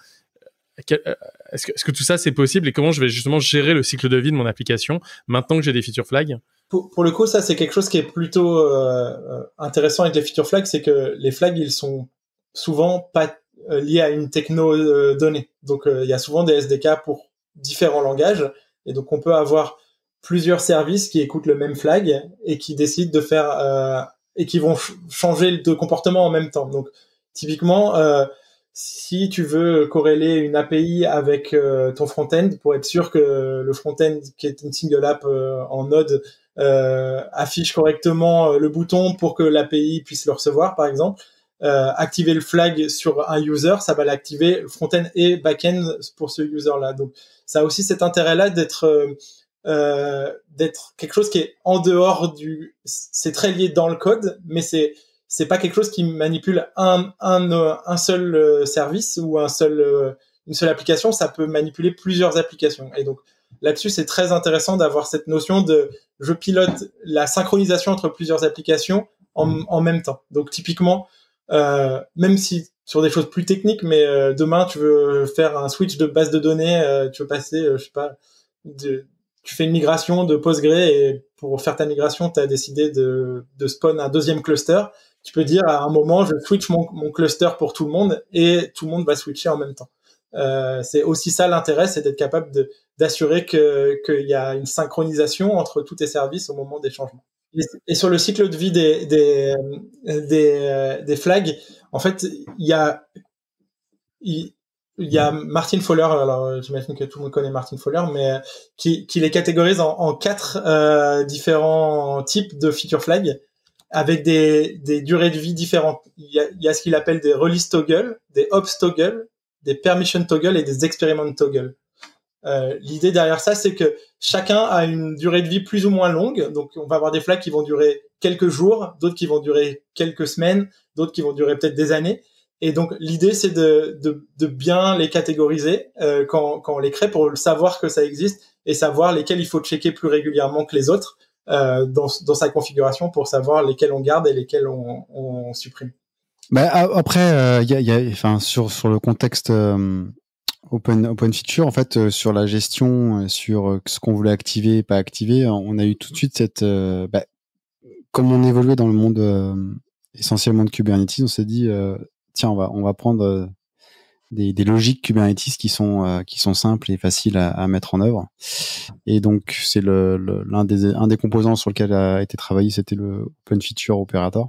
est-ce que, tout ça c'est possible et comment je vais justement gérer le cycle de vie de mon application maintenant que j'ai des feature flags pour, le coup, ça, c'est quelque chose qui est plutôt euh, euh, intéressant avec les feature flags, c'est que les flags, ils sont souvent pas euh, liés à une techno donnée. Donc, il y a souvent des SDK pour différents langages, et donc on peut avoir plusieurs services qui écoutent le même flag et qui décident de faire et qui vont changer de comportement en même temps. Donc, typiquement, si tu veux corréler une API avec ton front-end pour être sûr que le front-end qui est une single app en Node euh, affiche correctement euh, le bouton pour que l'API puisse le recevoir, par exemple. Euh, activer le flag sur un user, ça va l'activer front-end et back-end pour ce user-là. Donc, ça a aussi cet intérêt-là d'être d'être quelque chose qui est en dehors du c'est très lié dans le code mais c'est c'est pas quelque chose qui manipule un un un seul service ou un seul une seule application ça peut manipuler plusieurs applications et donc là-dessus, c'est très intéressant d'avoir cette notion de je pilote la synchronisation entre plusieurs applications en, mm. même temps. Donc typiquement, euh, même si sur des choses plus techniques, mais euh, demain tu veux faire un switch de base de données, euh, tu veux passer, je sais pas, de, tu fais une migration de Postgre et pour faire ta migration, tu as décidé de, spawn un deuxième cluster. Tu peux dire à un moment, je switch mon cluster pour tout le monde et tout le monde va switcher en même temps. c'est aussi ça l'intérêt, c'est d'être capable de, d'assurer qu'il y a une synchronisation entre tous tes services au moment des changements. Et, sur le cycle de vie des, des, des, euh, des flags, en fait, il y a, il, y a Martin Fowler, alors euh, j'imagine que tout le monde connaît Martin Fowler, mais euh, qui, qui les catégorise en, quatre différents types de feature flags avec des, des durées de vie différentes. Il y a, il y a ce qu'il appelle des release toggle, des ops toggle, des permission toggle et des experiment toggle. Euh, l'idée derrière ça, c'est que chacun a une durée de vie plus ou moins longue. Donc, on va avoir des flags qui vont durer quelques jours, d'autres qui vont durer quelques semaines, d'autres qui vont durer peut-être des années. Et donc, l'idée, c'est de, bien les catégoriser euh, quand, on les crée pour savoir que ça existe et savoir lesquels il faut checker plus régulièrement que les autres euh, dans, sa configuration pour savoir lesquels on garde et lesquels on, supprime. Bah, après, il euh, y a, y sur, sur le contexte Open, Open Feature, en fait, euh, sur la gestion, euh, sur euh, ce qu'on voulait activer et pas activer, on a eu tout de suite cette. Bah, comme on évoluait dans le monde essentiellement de Kubernetes, on s'est dit tiens, on va, on va prendre des, des, logiques Kubernetes qui sont, qui sont simples et faciles à, à mettre en œuvre. Et donc, c'est l'un le, l'un des, un des composants sur lequel a été travaillé, c'était le Open Feature Operator.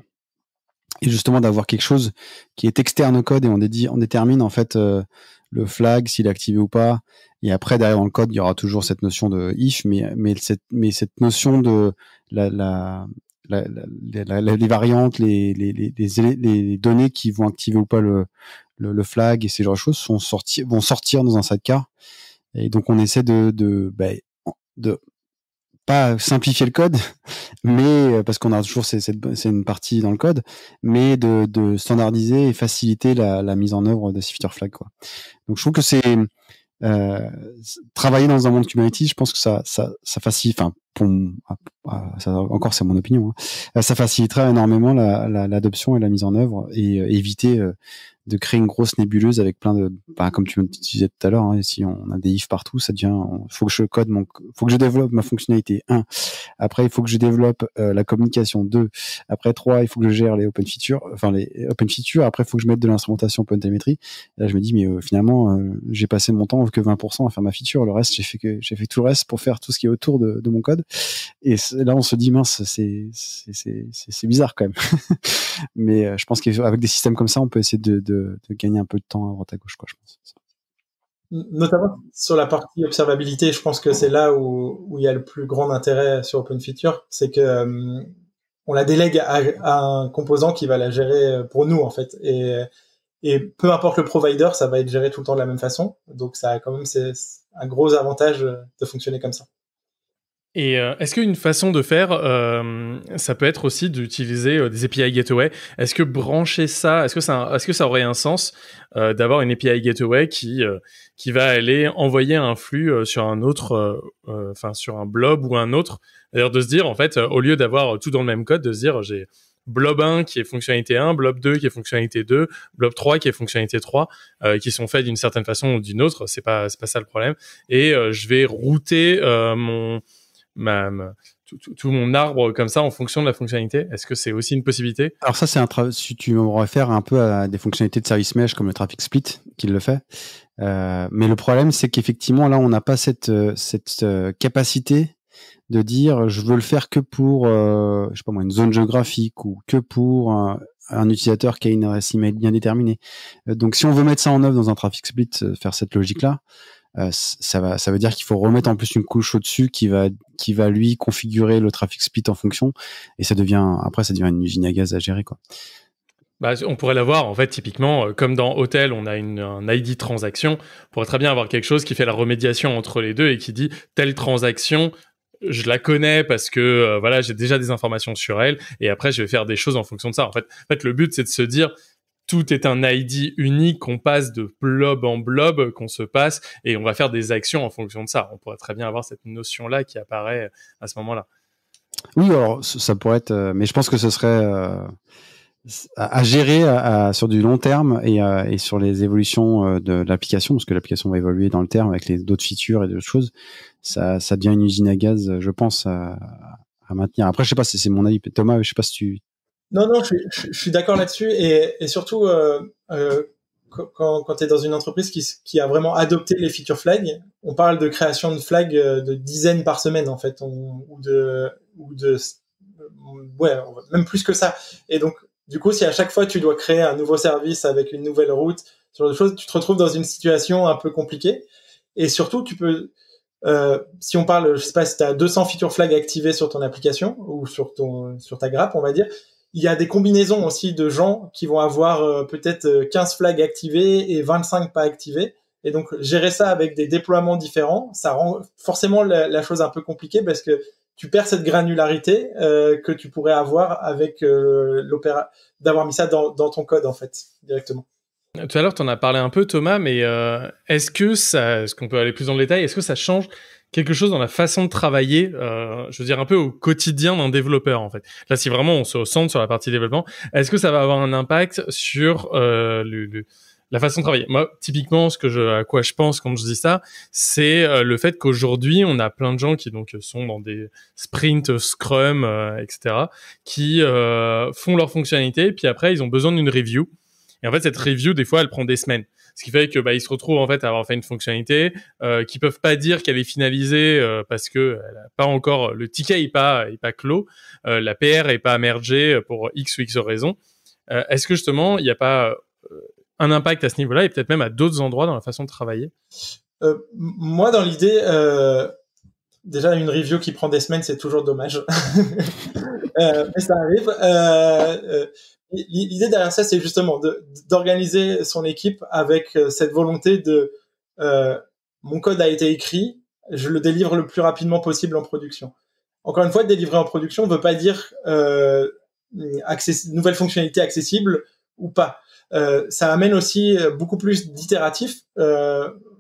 Et justement, d'avoir quelque chose qui est externe au code et on, dit on détermine en fait le flag, s'il est activé ou pas. Et après, derrière dans le code, il y aura toujours cette notion de if, mais, mais, cette, mais cette notion de la, les variantes, les, les, les, données qui vont activer ou pas le, le, le flag et ces genres de choses sont vont sortir dans un sidecar. Et donc, on essaie de, de, ben, de pas simplifier le code, mais euh, parce qu'on a toujours c'est une partie dans le code, mais de, standardiser et faciliter la, mise en œuvre de ces feature flags. Quoi. Donc je trouve que c'est euh, travailler dans un monde Kubernetes, je pense que ça, ça, ça facilite, enfin ah, ah, encore c'est mon opinion, hein. ça facilitera énormément l'adoption la, et la mise en œuvre et euh, éviter euh, de créer une grosse nébuleuse avec plein de, bah, comme tu me disais tout à l'heure, hein, si on a des ifs partout, ça devient, faut que je code mon, faut que je développe ma fonctionnalité 1. Après, il faut que je développe euh, la communication 2. Après 3, il faut que je gère les open features, enfin les open features. Après, il faut que je mette de l'instrumentation open télémétrie. Là, je me dis, mais finalement, j'ai passé mon temps que 20% à faire ma feature. Le reste, j'ai fait que, j'ai fait tout le reste pour faire tout ce qui est autour de mon code. Et là, on se dit, mince, c'est bizarre quand même. Mais euh, je pense qu'avec des systèmes comme ça, on peut essayer de, gagner un peu de temps à droite à gauche, quoi, je pense. Notamment sur la partie observabilité, je pense que c'est là où, il y a le plus grand intérêt sur Open Feature, c'est que euh, on la délègue à, un composant qui va la gérer euh, pour nous en fait. Et, et peu importe le provider, ça va être géré tout le temps de la même façon. Donc ça a quand même c'est un gros avantage de fonctionner comme ça. Et euh, est-ce qu'une façon de faire, euh, ça peut être aussi d'utiliser euh, des API Gateway Est-ce que brancher ça, est-ce que ça, est que ça aurait un sens d'avoir une API Gateway qui qui va aller envoyer un flux sur un autre, enfin sur un blob ou un autre D'ailleurs de se dire en fait, au lieu d'avoir tout dans le même code, de se dire j'ai blob 1 qui est fonctionnalité 1, blob 2 qui est fonctionnalité 2, blob 3 qui est fonctionnalité 3, qui sont faits d'une certaine façon ou d'une autre, c'est pas c'est pas ça le problème. Et je vais router mon ma, tout, mon arbre comme ça en fonction de la fonctionnalité Est-ce que c'est aussi une possibilité Alors ça, c'est un si tu me réfères un peu à des fonctionnalités de service mesh comme le traffic split qui le fait. Euh, mais le problème, c'est qu'effectivement, là, on n'a pas cette, euh, cette euh, capacité de dire je veux le faire que pour je sais pas moi une zone géographique ou que pour un, utilisateur qui a une adresse email bien déterminée. Donc si on veut mettre ça en œuvre dans un traffic split, faire cette logique là, euh, ça, ça veut dire qu'il faut remettre en plus une couche au-dessus qui va, qui va lui configurer le trafic split en fonction. Et ça devient, après, ça devient une usine à gaz à gérer, quoi. Bah, on pourrait l'avoir, en fait, typiquement, euh, comme dans Hotel, on a une, un ID transaction, on pourrait très bien avoir quelque chose qui fait la remédiation entre les deux et qui dit telle transaction je la connais parce que euh, voilà, j'ai déjà des informations sur elle et après je vais faire des choses en fonction de ça. En fait, en fait le but c'est de se dire tout est un ID unique qu'on passe de blob en blob, qu'on se passe, et on va faire des actions en fonction de ça. On pourrait très bien avoir cette notion-là qui apparaît euh, à ce moment-là. Oui, alors ça pourrait être, euh, mais je pense que ce serait euh, à, gérer sur du long terme et, sur les évolutions de l'application, parce que l'application va évoluer dans le terme avec les d'autres features et d'autres choses. Ça, ça, devient une usine à gaz, je pense, à, maintenir. Après, je sais pas si c'est mon avis. Thomas, je sais pas si tu non, non, je, suis d'accord là-dessus. Et, surtout, euh, euh, quand, quand tu es dans une entreprise qui, a vraiment adopté les feature flags, on parle de création de flags euh, de dizaines par semaine, en fait, ou de... Ou de ouais, même plus que ça. Et donc, du coup, si à chaque fois tu dois créer un nouveau service avec une nouvelle route, ce genre de choses, tu te retrouves dans une situation un peu compliquée. Et surtout, tu peux... si on parle, je sais pas, si tu as 200 feature flags activés sur ton application ou sur ton sur ta grappe, on va dire, il y a des combinaisons aussi de gens qui vont avoir euh, peut-être 15 euh, flags activés et 25 pas activés. Et donc gérer ça avec des déploiements différents, ça rend forcément la, chose un peu compliquée parce que tu perds cette granularité euh, que tu pourrais avoir avec l'opéra d'avoir mis ça dans, dans, ton code en fait directement. Tout à l'heure, tu en as parlé un peu Thomas, mais est-ce que ça, est-ce qu'on peut aller plus dans le détail Est-ce que ça change quelque chose dans la façon de travailler, euh, je veux dire un peu au quotidien d'un développeur en fait. Là, si vraiment on se centre sur la partie développement, est-ce que ça va avoir un impact sur euh, la façon de travailler Moi, typiquement, ce que je, à quoi je pense quand je dis ça, c'est euh, le fait qu'aujourd'hui, on a plein de gens qui donc sont dans des sprints, scrum, etc., qui font leurs fonctionnalités, puis après, ils ont besoin d'une review. Et en fait, cette review, des fois, elle prend des semaines. Ce qui fait que bah, ils se retrouvent en fait à avoir fait une fonctionnalité euh, ne peuvent pas dire qu'elle est finalisée euh, parce que euh, a pas encore euh, le ticket n'est pas pas clos, la PR est pas mergée pour x ou x raison. Est-ce que justement il n'y a pas un impact à ce niveau-là et peut-être même à d'autres endroits dans la façon de travailler Moi, dans l'idée. Déjà, une review qui prend des semaines, c'est toujours dommage. mais ça arrive L'idée derrière ça, c'est justement d'organiser son équipe avec euh, cette volonté de euh, mon code a été écrit, je le délivre le plus rapidement possible en production. Encore une fois, délivrer en production ne veut pas dire euh, nouvelle fonctionnalité accessible ou pas. Euh, ça amène aussi beaucoup plus d'itératifs.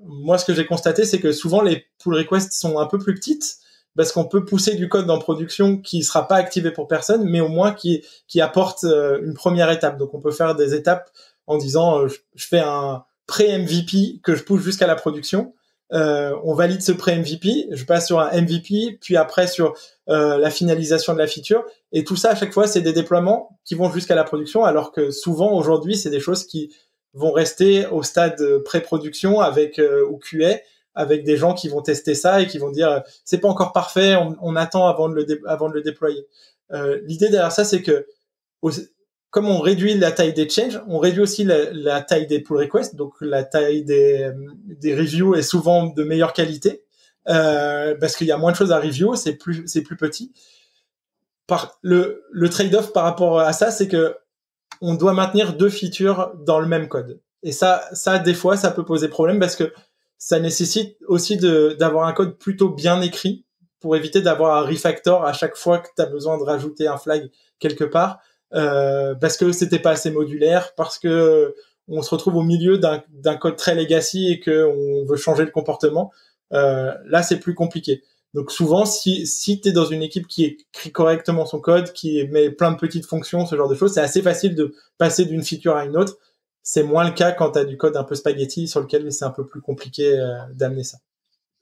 moi, ce que j'ai constaté, c'est que souvent les pull requests sont un peu plus petites parce qu'on peut pousser du code dans production qui sera pas activé pour personne, mais au moins qui, apporte euh, une première étape. Donc on peut faire des étapes en disant euh, je, fais un pré-MVP que je pousse jusqu'à la production. Euh, on valide ce pré-MVP, je passe sur un MVP, puis après sur la finalisation de la feature. Et tout ça, à chaque fois, c'est des déploiements qui vont jusqu'à la production, alors que souvent, aujourd'hui, c'est des choses qui vont rester au stade pré-production avec ou QA, avec des gens qui vont tester ça et qui vont dire euh, c'est pas encore parfait, on, attend avant de le, avant de le déployer. Euh, l'idée derrière ça, c'est que comme on réduit la taille des changes, on réduit aussi la, taille des pull requests, donc la taille des, euh, reviews est souvent de meilleure qualité parce qu'il y a moins de choses à review, c'est plus c'est plus petit. Par, le, le trade-off par rapport à ça, c'est que on doit maintenir deux features dans le même code. Et ça, ça, des fois, ça peut poser problème parce que ça nécessite aussi d'avoir un code plutôt bien écrit pour éviter d'avoir un refactor à chaque fois que tu as besoin de rajouter un flag quelque part euh, parce que c'était pas assez modulaire, parce que on se retrouve au milieu d'un code très legacy et que on veut changer le comportement. Euh, là, c'est plus compliqué. Donc souvent, si, si tu es dans une équipe qui écrit correctement son code, qui met plein de petites fonctions, ce genre de choses, c'est assez facile de passer d'une feature à une autre. C'est moins le cas quand tu as du code un peu spaghetti sur lequel c'est un peu plus compliqué euh, d'amener ça.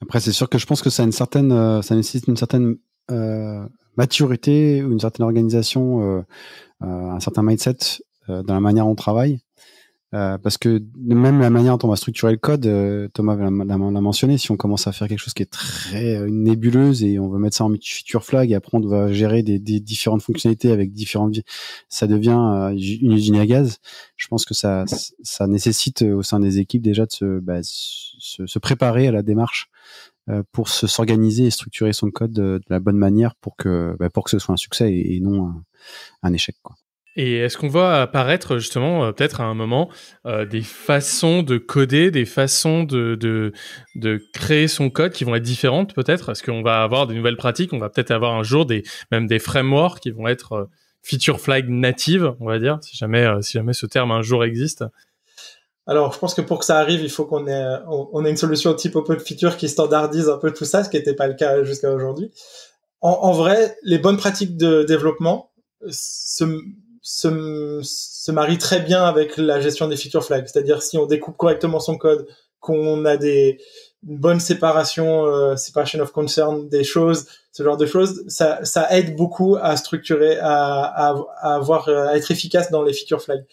Après, c'est sûr que je pense que ça, a une certaine, euh, ça nécessite une certaine euh, maturité ou une certaine organisation, un certain mindset dans la manière dont on travaille euh, parce que même la manière dont on va structurer le code, euh, Thomas l'a mentionné, si on commence à faire quelque chose qui est très euh, nébuleuse et on veut mettre ça en future flag et après on va gérer des, différentes fonctionnalités avec différentes, ça devient une usine à gaz. Je pense que ça, ça nécessite au sein des équipes déjà de se, bah, se, se préparer à la démarche pour se s'organiser et structurer son code de, la bonne manière pour que bah, pour que ce soit un succès et, non un, un échec. Quoi. Et est-ce qu'on va apparaître justement euh, peut-être à un moment euh, des façons de coder, des façons de, de, de, créer son code qui vont être différentes peut-être Est-ce qu'on va avoir des nouvelles pratiques On va peut-être avoir un jour des, même des frameworks qui vont être euh, feature flag native, on va dire, si jamais, si jamais ce terme un jour existe alors, je pense que pour que ça arrive, il faut qu'on ait, on, ait une solution type open feature qui standardise un peu tout ça, ce qui n'était pas le cas jusqu'à aujourd'hui. En, en vrai, les bonnes pratiques de développement se, se, se marie très bien avec la gestion des feature flags. C'est-à-dire si on découpe correctement son code, qu'on a des une bonne euh, séparation, separation of concern des choses, ce genre de choses, ça, ça aide beaucoup à structurer, à, à, avoir, euh, à être efficace dans les feature flags.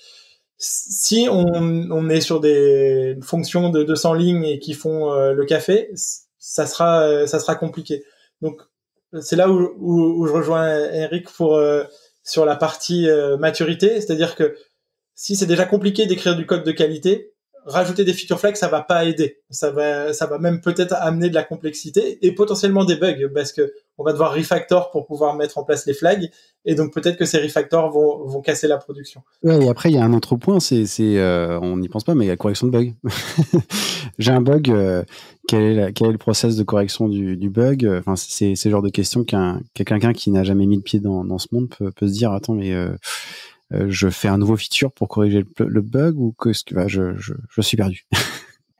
Si on, on est sur des fonctions de 200 lignes et qui font euh, le café, ça sera, ça sera compliqué. Donc c'est là où, où, je rejoins Eric pour sur la partie euh, maturité, c'est-à-dire que si c'est déjà compliqué d'écrire du code de qualité, rajouter des feature flags, ça va pas aider. Ça va, ça va même peut-être amener de la complexité et potentiellement des bugs parce que on va devoir refactor pour pouvoir mettre en place les flags. Et donc peut-être que ces refactors vont, casser la production. Ouais, et après, il y a un autre point, c'est, euh, on n'y pense pas, mais il y a la correction de bug. J'ai un bug, euh, quel, est le process de correction du, bug enfin, C'est ce genre de question qu'un, quelqu'un qui n'a jamais mis le pied dans, ce monde peut, se dire, attends, mais... Euh, je fais un nouveau feature pour corriger le, bug ou que, que bah, je, je suis perdu.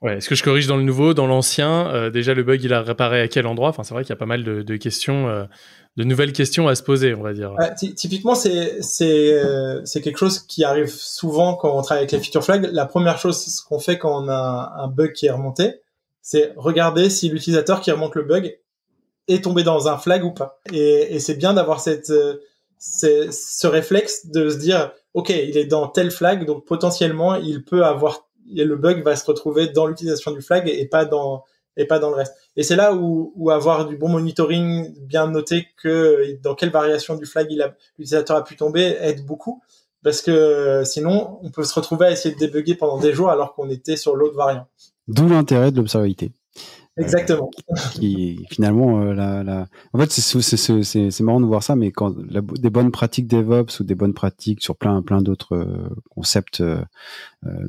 Ouais, est-ce que je corrige dans le nouveau, dans l'ancien euh, Déjà, le bug, il a réparé à quel endroit Enfin, c'est vrai qu'il y a pas mal de, questions, euh, de nouvelles questions à se poser, on va dire. typiquement, c'est c'est euh, quelque chose qui arrive souvent quand on travaille avec les feature flags. La première chose qu'on fait quand on a un bug qui est remonté, c'est regarder si l'utilisateur qui remonte le bug est tombé dans un flag ou pas. Et, et c'est bien d'avoir cette euh, ce réflexe de se dire, ok, il est dans tel flag, donc potentiellement, il peut avoir le bug va se retrouver dans l'utilisation du flag et pas dans et pas dans le reste. Et c'est là où, avoir du bon monitoring, bien noter que dans quelle variation du flag l'utilisateur a, a pu tomber aide beaucoup parce que sinon on peut se retrouver à essayer de débugger pendant des jours alors qu'on était sur l'autre variant. D'où l'intérêt de l'observabilité. Exactement. Qui, finalement, euh, en fait, c'est marrant de voir ça, mais quand des bonnes pratiques DevOps ou des bonnes pratiques sur plein, plein d'autres euh, concepts euh,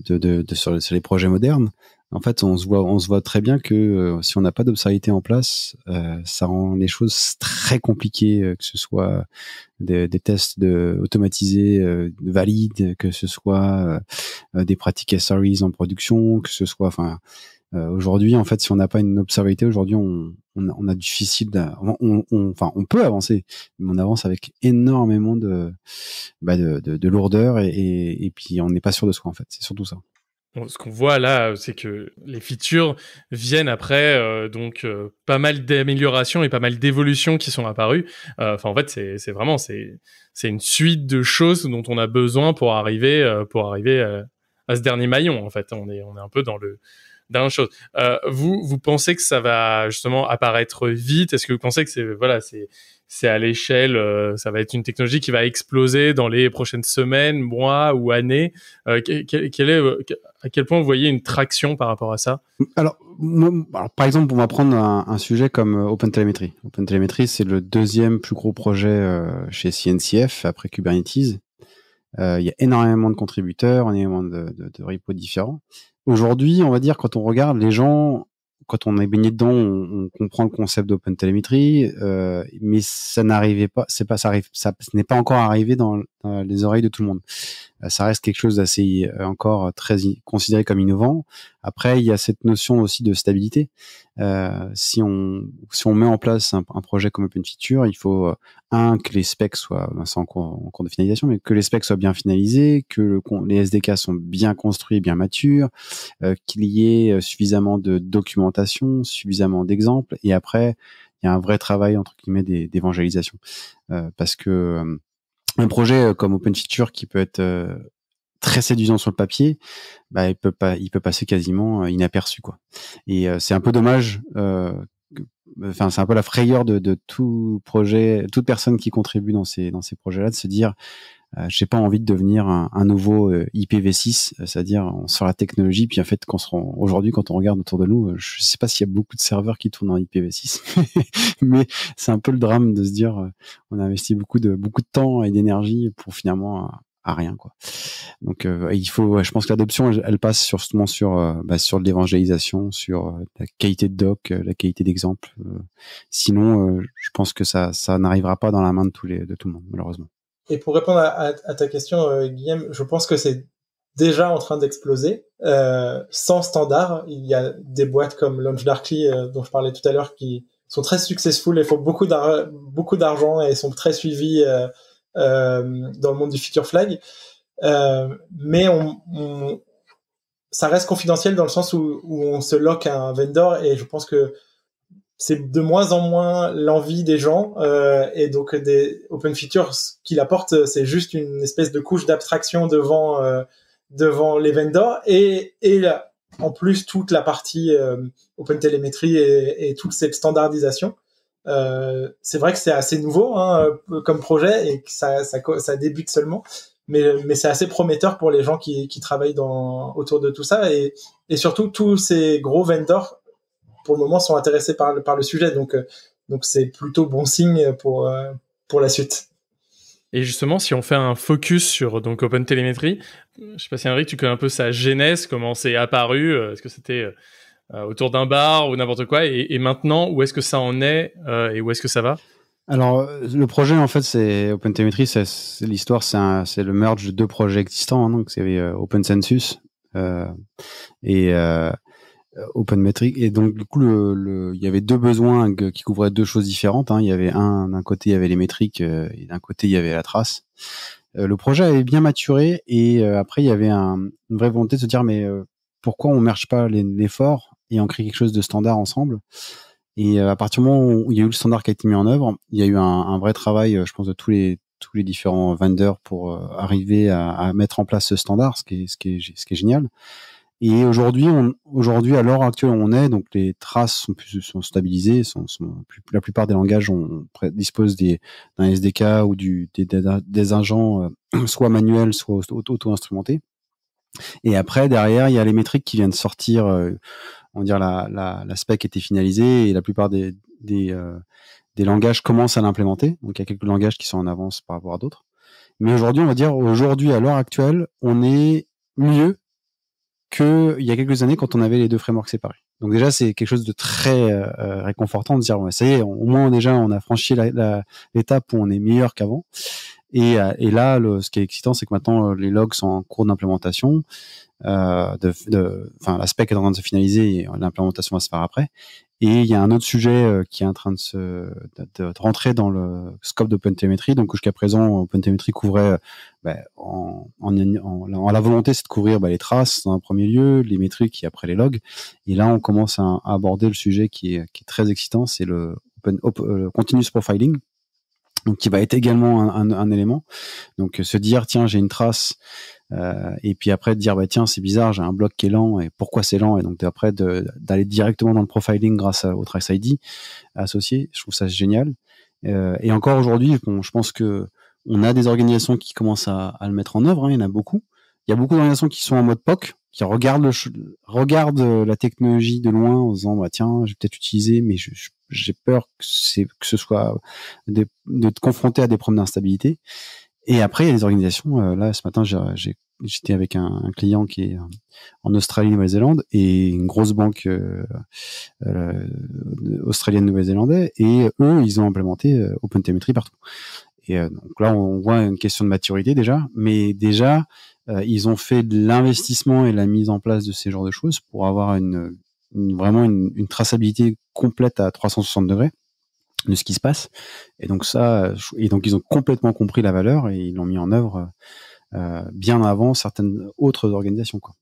de, sur, les projets modernes, en fait, on se voit, on se voit très bien que si on n'a pas d'observabilité en place, ça rend les choses très compliquées, que ce soit des, tests de, automatisés valides, que ce soit des pratiques SREs en production, que ce soit, enfin euh, aujourd'hui, en fait, si on n'a pas une observabilité, aujourd'hui, on, on, on, a difficile, enfin, on peut avancer, mais on avance avec énormément de, bah, de, lourdeur et, puis on n'est pas sûr de soi, en fait. C'est surtout ça. ce qu'on voit là, c'est que les features viennent après euh, donc euh, pas mal d'améliorations et pas mal d'évolutions qui sont apparues. Enfin, en fait, c'est vraiment c'est c'est une suite de choses dont on a besoin pour arriver pour arriver à ce dernier maillon. En fait, on est on est un peu dans le dernière chose, euh, vous vous pensez que ça va justement apparaître vite Est-ce que vous pensez que c'est voilà c'est c'est à l'échelle, euh, ça va être une technologie qui va exploser dans les prochaines semaines, mois ou années. Euh, quel, est, à quel point vous voyez une traction par rapport à ça alors, par exemple, on va prendre un, sujet comme Open Open Telemetry, c'est le deuxième plus gros projet chez CNCF après Kubernetes. Il y a énormément de contributeurs, énormément de, de repos différents. Aujourd'hui, on va dire, quand on regarde les gens, quand on est baigné dedans, on, comprend le concept d'open télémétrie, euh, mais ça n'arrivait pas, c'est pas, ça arrive, ça, ce n'est pas encore arrivé dans les oreilles de tout le monde. Euh, ça reste quelque chose d'assez euh, encore très considéré comme innovant. Après, il y a cette notion aussi de stabilité. Euh, si on si on met en place un, projet comme Open Feature, il faut un que les specs soient, ben en, cours, de finalisation, mais que les specs soient bien finalisés, que le, les SDK sont bien construits, bien matures, qu'il y ait suffisamment de documentation, suffisamment d'exemples, et après il y a un vrai travail entre guillemets d'évangélisation, parce que un projet euh, comme Open Feature qui peut être euh, très séduisant sur le papier, bah, il peut pas, il peut passer quasiment euh, inaperçu quoi. Et c'est un peu dommage. Enfin, c'est un peu la frayeur de, de, tout projet, toute personne qui contribue dans ces dans ces projets-là, de se dire euh, j'ai pas envie de devenir un, nouveau euh, IPv6, euh, c'est-à-dire on sort la technologie, puis en fait, aujourd'hui, quand on regarde autour de nous, je sais pas s'il y a beaucoup de serveurs qui tournent en IPv6, mais c'est un peu le drame de se dire, on a investi beaucoup de beaucoup de temps et d'énergie pour finalement à, rien, quoi. Donc, il faut, je pense que l'adoption, elle, passe justement sur bah, sur l'évangélisation, sur la qualité de doc, la qualité d'exemple. sinon, je pense que ça ça n'arrivera pas dans la main de tous les de tout le monde, malheureusement. Et pour répondre à, ta question, euh, Guillaume, je pense que c'est déjà en train d'exploser. Euh, sans standard, il y a des boîtes comme LaunchDarkly, Darkly, euh, dont je parlais tout à l'heure, qui sont très successful et font beaucoup d'argent et sont très suivies euh, dans le monde du future flag. mais on, ça reste confidentiel dans le sens où, où on se lock à un vendor et je pense que c'est de moins en moins l'envie des gens euh, et donc des open features qu'il apporte c'est juste une espèce de couche d'abstraction devant euh, devant les vendors et et là, en plus toute la partie euh, open télémétrie et, et ces standardisations standardisation euh, c'est vrai que c'est assez nouveau hein, euh, comme projet et que ça, ça ça débute seulement mais mais c'est assez prometteur pour les gens qui qui travaillent dans autour de tout ça et et surtout tous ces gros vendors pour le moment, sont intéressés par le, par le sujet. Donc, euh, donc c'est plutôt bon signe pour, euh, pour la suite. Et justement, si on fait un focus sur donc Open Telemetry, je sais pas si Henri, tu connais un peu sa genèse, comment c'est apparu, euh, est-ce que c'était autour d'un bar ou n'importe quoi, et, maintenant où est-ce que ça en est et où est-ce que ça va Alors le projet en fait, c'est Open Telemetry, c'est l'histoire, c'est le merge de deux projets existants, hein, donc c'est Open Census et, euh, open Metric. Et donc, du coup, le, il y avait deux besoins qui couvraient deux choses différentes. Hein. Il y avait un, d'un côté, il y avait les métriques, euh, et d'un côté, il y avait la trace. Euh, le projet avait bien maturé, et après, il y avait une vraie volonté de se dire, mais pourquoi on ne merge pas l'effort et on crée quelque chose de standard ensemble Et à partir du moment où il y a eu le standard qui a été mis en œuvre, il y a eu un, vrai travail, je pense, de tous les tous les différents vendors pour arriver à, à, mettre en place ce standard, ce qui ce qui est, ce qui est génial. Et aujourd'hui, aujourd'hui, à l'heure actuelle on est, donc les traces sont, plus, sont stabilisées. Sont, la plupart des langages on, d'un SDK ou du, des, des, agents euh, soit manuels, soit auto-instrumentés. Et après, derrière, il y a les métriques qui viennent sortir. Euh, on va dire la, la, la, spec était finalisée et la plupart des, des, euh, des langages commencent à l'implémenter. Donc il y a quelques langages qui sont en avance par rapport à d'autres. Mais aujourd'hui, on va dire aujourd'hui à l'heure actuelle, on est mieux il y a quelques années quand on avait les deux frameworks séparés. Donc déjà, c'est quelque chose de très euh, euh, réconfortant de dire, ouais, ça y est, au moins déjà, on a franchi l'étape où on est meilleur qu'avant. Euh, et, là, le, ce qui est excitant, c'est que maintenant, les logs sont en cours d'implémentation. Euh, de, de, l'aspect est en train de se finaliser et l'implémentation va se faire après. Et il y a un autre sujet euh, qui est en train de, se, de, rentrer dans le scope d'OpenTelemetry. Donc jusqu'à présent, OpenTelemetry couvrait euh, bah, en, en, en, la volonté, c'est de couvrir bah, les traces dans un premier lieu, les métriques et après les logs. Et là, on commence à, aborder le sujet qui est, qui est très excitant, c'est le, euh, continuous profiling donc qui va être également un, un, élément. Donc se dire tiens j'ai une trace, euh, et puis après de dire bah tiens c'est bizarre j'ai un bloc qui est lent et pourquoi c'est lent et donc après d'aller directement dans le profiling grâce au Trace ID associé je trouve ça génial euh, et encore aujourd'hui je pense que on a des organisations qui commencent à, à le mettre en œuvre hein, il y en a beaucoup il y a beaucoup d'organisations qui sont en mode POC qui regardent le, regardent euh, la technologie de loin en disant bah tiens j'ai peut-être utilisé mais j'ai peur que, que ce soit de, de te confronter à des problèmes d'instabilité. Et après, il y a des organisations. Euh, là, ce matin, j'étais avec un, client qui est euh, en Australie, Nouvelle-Zélande, et une grosse banque euh, euh australienne, Nouvelle-Zélandaise, et eux, ils ont implémenté OpenTelemetry partout. Et donc là, on voit une question de maturité déjà, mais déjà, ils ont fait de l'investissement et la mise en place de ces genres de choses pour avoir une, vraiment une, une traçabilité complète à 360 degrés de ce qui se passe. Et donc ça, et donc ils ont complètement compris la valeur et ils l'ont mis en œuvre euh, bien avant certaines autres organisations. Quoi.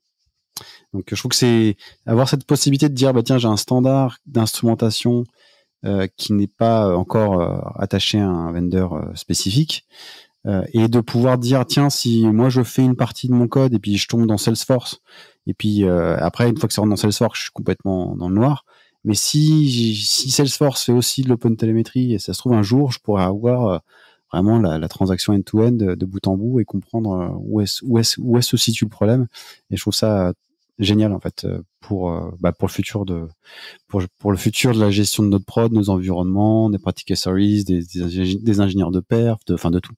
Donc je trouve que c'est avoir cette possibilité de dire bah tiens j'ai un standard d'instrumentation euh, qui n'est pas euh, encore euh, attaché à un vendeur euh, spécifique et de pouvoir dire tiens si moi je fais une partie de mon code et puis je tombe dans Salesforce et puis après une fois que c'est rentre dans Salesforce je suis complètement dans le noir mais si, si Salesforce fait aussi de l'open télémétrie, et ça se trouve un jour, je pourrais avoir euh, vraiment la, transaction end-to-end de bout en bout et comprendre euh, où est, où, est, où est se situe le problème. Et je trouve ça euh, génial en fait pour bah, pour le futur de pour, le futur de la gestion de notre prod, nos environnements, des pratiques SREs, des, des, ingénieurs de perf, de enfin de tout.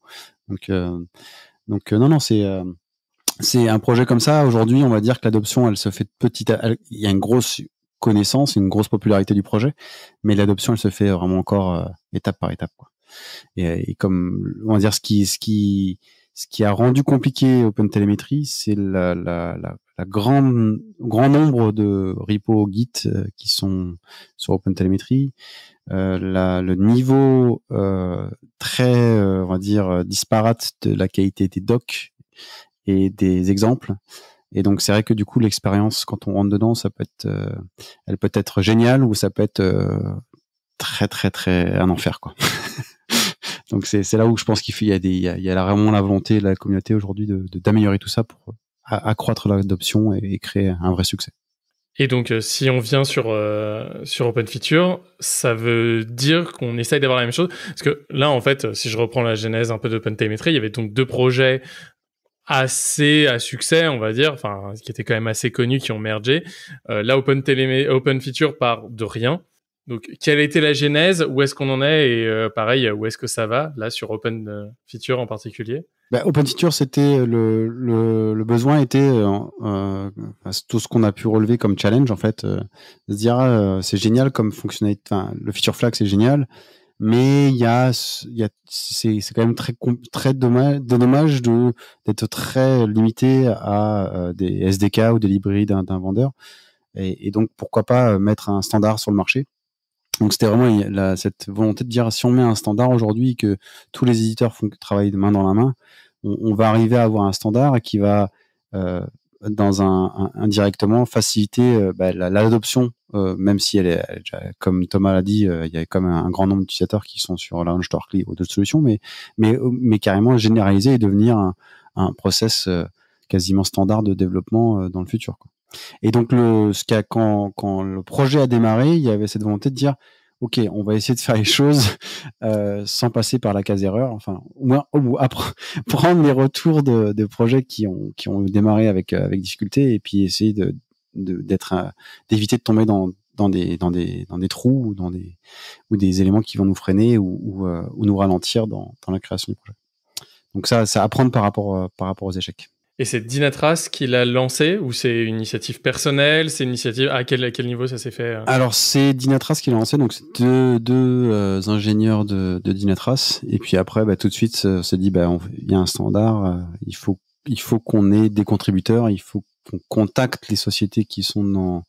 Donc donc non non c'est c'est un projet comme ça. Aujourd'hui, on va dire que l'adoption, elle se fait petite. il y a une grosse connaissance, une grosse popularité du projet, mais l'adoption, elle se fait vraiment encore euh, étape par étape. Quoi. Euh, et, comme on va dire ce qui ce qui ce qui a rendu compliqué Open Telemetry, c'est la, la, la, la grande grand nombre de repos Git euh, qui sont sur Open Telemetry, euh, la, le niveau euh, très on va dire disparate de la qualité des docs et des exemples et donc c'est vrai que du coup l'expérience quand on rentre dedans, ça peut être, euh, elle peut être géniale ou ça peut être euh, très très très un enfer quoi. donc c'est là où je pense qu'il y a des, il y a, vraiment la volonté de la communauté aujourd'hui de d'améliorer tout ça pour accroître l'adoption et, créer un vrai succès. Et donc euh, si on vient sur sur Open Feature, ça veut dire qu'on essaye d'avoir la même chose parce que là en fait, si je reprends la genèse un peu Telemetry, il y avait donc deux projets assez à succès, on va dire, enfin qui étaient quand même assez connus, qui ont mergé. Euh, là, Open, Open Feature part de rien. Donc, quelle était la genèse Où est-ce qu'on en est Et euh, pareil, où est-ce que ça va là sur Open euh, Feature en particulier bah, Open Feature, c'était le, le, le, besoin était euh, tout ce qu'on a pu relever comme challenge en fait, se dire ah, c'est génial comme fonctionnalité, le feature flag c'est génial, mais il y a, y a c'est quand même très très dommage, dommage de d'être très limité à euh, des SDK ou des librairies d'un vendeur et, donc pourquoi pas euh, mettre un standard sur le marché donc c'était vraiment la, cette volonté de dire si on met un standard aujourd'hui que tous les éditeurs font travailler de main dans la main on, va arriver à avoir un standard qui va euh, dans un, indirectement faciliter euh, bah, l'adoption euh, même si elle est, comme Thomas l'a dit, euh, il y a comme un, un grand nombre d'utilisateurs qui sont sur Launch Torque ou d'autres solutions, mais, mais, euh, mais carrément généraliser et devenir un, un process quasiment standard de développement dans le futur. Quoi. Et donc, le, ce quand, quand le projet a démarré, il y avait cette volonté de dire, OK, on va essayer de faire les choses sans passer par la case erreur, enfin, au moins au, après, prendre les retours de, de projets qui ont, qui ont démarré avec, avec difficulté et puis essayer de d'être euh, d'éviter de tomber dans, dans des dans des dans des trous ou dans des ou des éléments qui vont nous freiner ou, ou, euh, ou nous ralentir dans, dans, la création du projet. Donc ça ça apprendre par rapport euh, par rapport aux échecs. Et c'est Dinatras qui l'a lancé ou c'est une initiative personnelle C'est une initiative à quel, à quel niveau ça s'est fait Alors c'est Dinatras qui l'a lancé, donc c'est deux, deux ingénieurs de, de, Dinatras. Et puis après, bah, tout de suite, on s'est dit, bah, il y a un standard, il faut il faut qu'on ait des contributeurs, il faut qu'on contacte les sociétés qui sont dans,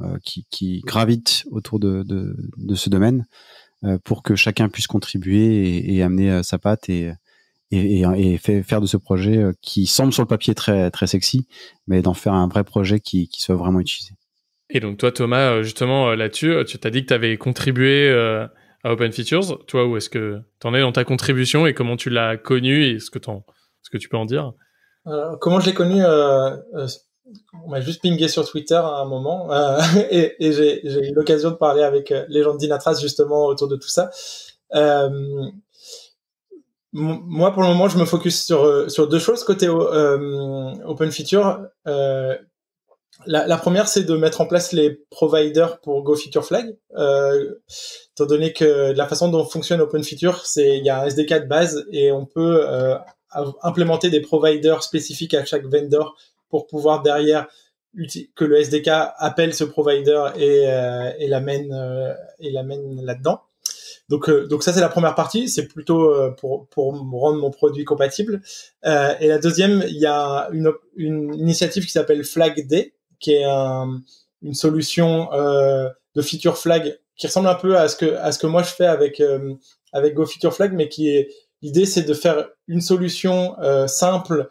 euh, qui, gravitent autour de, ce domaine euh, pour que chacun puisse contribuer et, et amener euh, sa patte et, et, et faire de ce projet qui semble sur le papier très, très sexy, mais d'en faire un vrai projet qui, soit vraiment utilisé. Et donc toi Thomas, justement là-dessus, tu t'as dit que tu avais contribué à Open Features. Toi, où est-ce que tu en es dans ta contribution et comment tu l'as connu et ce que, ce tu peux en dire Comment je l'ai connu euh, on m'a juste pingé sur Twitter à un moment euh, et, j'ai, eu l'occasion de parler avec euh, les gens de Dynatrace justement autour de tout ça. Euh, moi, pour le moment, je me focus sur, sur deux choses côté Open Feature. la, première, c'est de mettre en place les providers pour Go Feature Flag, étant donné que la façon dont fonctionne Open Feature, c'est il y a un SDK de base et on peut implémenter des providers spécifiques à chaque vendor pour pouvoir derrière que le SDK appelle ce provider et, euh, et l'amène euh, et l'amène là-dedans. Donc euh, donc ça c'est la première partie, c'est plutôt pour pour rendre mon produit compatible. et la deuxième, il y a une une initiative qui s'appelle Flag FlagD, qui est une solution de feature flag qui ressemble un peu à ce que à ce que moi je fais avec avec Go Feature Flag, mais qui est l'idée c'est de faire une solution simple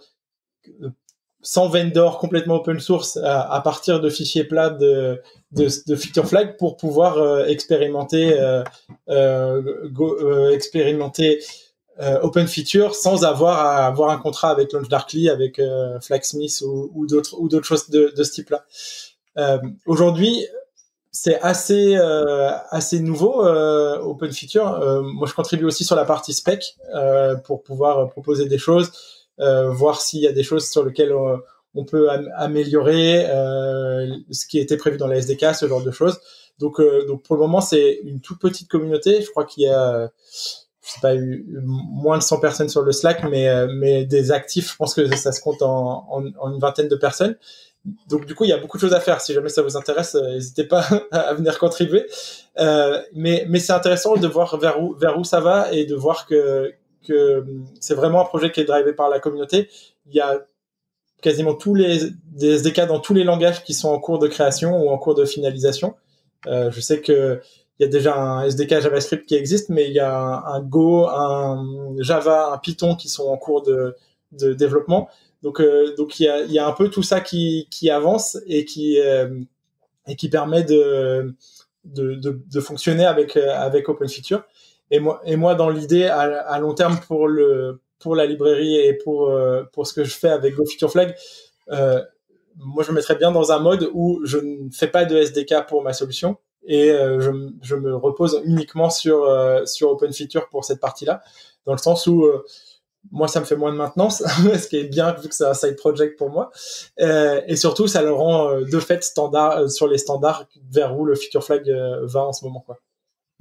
sans vendor complètement open source à, partir de fichiers plats de, de, de feature flag pour pouvoir euh, expérimenter euh, euh, euh expérimenter open feature sans avoir à avoir un contrat avec LaunchDarkly, avec Flagsmith ou, d'autres ou d'autres choses de, de ce type-là. Aujourd'hui, c'est assez assez nouveau Open Feature. moi, je contribue aussi sur la partie spec pour pouvoir proposer des choses, euh, voir s'il y a des choses sur lesquelles euh, on peut améliorer euh, ce qui était prévu dans la SDK, ce genre de choses. Donc, donc pour le moment, c'est une toute petite communauté. Je crois qu'il y a je sais pas, eu moins de 100 personnes sur le Slack, mais, mais des actifs, je pense que ça se compte en, en, en une vingtaine de personnes. Donc du coup, il y a beaucoup de choses à faire. Si jamais ça vous intéresse, n'hésitez pas à venir contribuer. Euh, mais mais c'est intéressant de voir vers où, vers où ça va et de voir que euh, c'est vraiment un projet qui est drivé par la communauté. Il y a quasiment tous les SDK dans tous les langages qui sont en cours de création ou en cours de finalisation. Euh, je sais que il y a déjà un SDK JavaScript qui existe, mais il y a un, Go, un Java, un Python qui sont en cours de, développement. Donc, euh, il y, a, un peu tout ça qui, avance et qui permet de fonctionner avec avec OpenFuture et moi, dans l'idée à, long terme pour le pour la librairie et pour euh, pour ce que je fais avec Go Future Flag, euh, moi je me mettrais bien dans un mode où je ne fais pas de SDK pour ma solution et euh, je, me repose uniquement sur sur Open Feature pour cette partie là, dans le sens où moi, ça me fait moins de maintenance, ce qui est bien vu que c'est un side project pour moi. et surtout, ça le rend de fait standard sur les standards vers où le Future Flag va en ce moment. Quoi.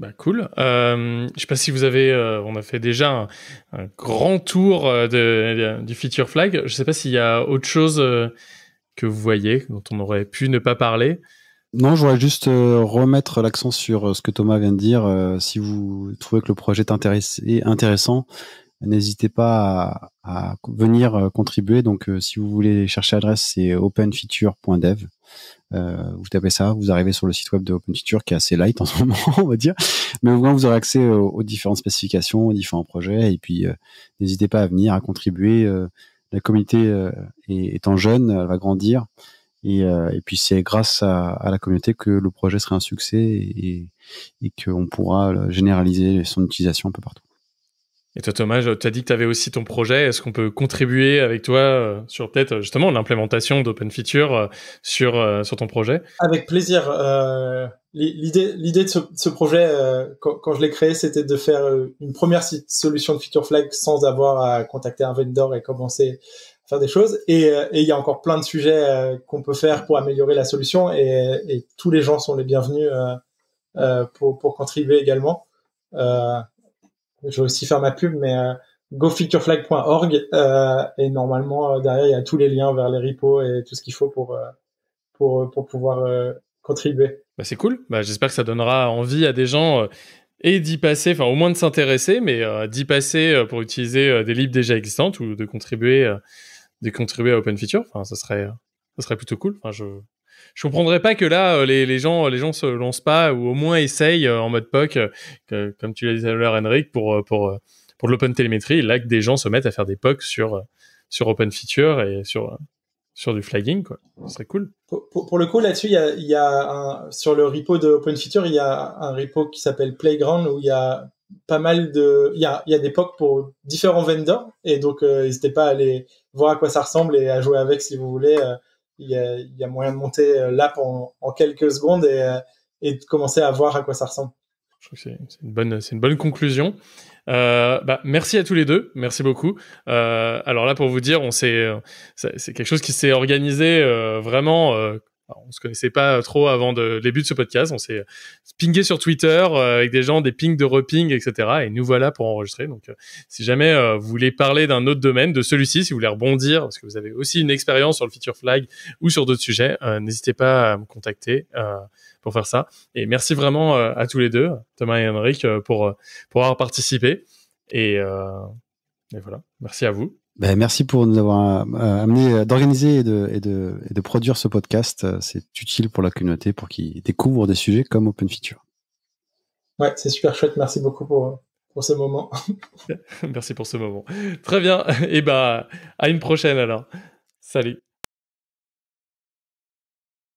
Bah, cool. Je euh, je sais pas si vous avez, euh, on a fait déjà un, grand tour euh, du feature flag. Je ne sais pas s'il y a autre chose que vous voyez dont on aurait pu ne pas parler. Non, je voudrais juste remettre l'accent sur ce que Thomas vient de dire. si vous trouvez que le projet est intéressant, n'hésitez pas à, venir euh, contribuer. Donc, euh, si vous voulez chercher l'adresse, c'est openfeature.dev. Euh, vous tapez ça, vous arrivez sur le site web de OpenFeature qui est assez light en ce moment, on va dire. Mais au moins, vous aurez accès aux, différentes spécifications, aux différents projets. Et puis, n'hésitez pas à venir, à contribuer. la communauté étant jeune, elle va grandir. Et, puis, c'est grâce à, la communauté que le projet sera un succès et, et qu'on pourra généraliser son utilisation un peu partout. Et toi, Thomas, tu as dit que tu avais aussi ton projet. Est-ce qu'on peut contribuer avec toi euh, sur peut-être euh, justement l'implémentation d'Open Feature euh, sur, sur ton projet Avec plaisir. l'idée, l'idée de ce, projet, quand, je l'ai créé, c'était de faire une première solution de Feature Flag sans avoir à contacter un vendor et commencer à faire des choses. Et, il y a encore plein de sujets qu'on peut faire pour améliorer la solution et, tous les gens sont les bienvenus pour, pour contribuer également je vais aussi faire ma pub, mais euh, euh, et normalement euh, derrière il y a tous les liens vers les repos et tout ce qu'il faut pour euh, pour euh, pour pouvoir contribuer. Bah, c'est cool. Bah, j'espère que ça donnera envie à des gens et d'y passer, enfin au moins de s'intéresser, mais d'y passer pour utiliser des libs déjà existantes ou de contribuer de contribuer à Open Feature. Enfin, ça serait ça serait plutôt cool. Enfin, je je comprendrais pas que là euh, les, gens les gens se lancent pas ou au moins essayent euh, en mode POC euh, comme tu l'as dit à l'heure Henrik pour pour pour l'open télémétrie là que des gens se mettent à faire des POC sur sur open feature et sur sur du flagging quoi ce serait cool pour, le coup là-dessus il y sur le repo de open feature il y a un repo qui s'appelle playground où il y a pas mal de il y a, des POC pour différents vendors et donc n'hésitez pas à aller voir à quoi ça ressemble et à jouer avec si vous voulez il y a, moyen de monter euh, l'app en, quelques secondes euh, et, de commencer à voir à quoi ça ressemble. Je trouve que c'est une bonne, conclusion. Euh, bah, merci à tous les deux, merci beaucoup. alors là, pour vous dire, on c'est quelque chose qui s'est organisé vraiment on se connaissait pas trop avant le début de ce podcast. On s'est pingé sur Twitter euh, avec des gens, des pings de reping, etc. Et nous voilà pour enregistrer. Donc, euh, si jamais euh, vous voulez parler d'un autre domaine, de celui-ci, si vous voulez rebondir, parce que vous avez aussi une expérience sur le feature flag ou sur d'autres sujets, n'hésitez pas à me contacter pour faire ça. Et merci vraiment à tous les deux, Thomas et Henrik, pour, pour avoir participé. et voilà. Merci à vous. Ben, merci pour nous avoir euh, amené euh, d'organiser et de, produire ce podcast. Euh, c'est utile pour la communauté pour qu'ils découvrent des sujets comme Open Feature. Ouais, c'est super chouette. Merci beaucoup pour, ce moment. merci pour ce moment. Très bien. Et eh ben, à une prochaine alors. Salut.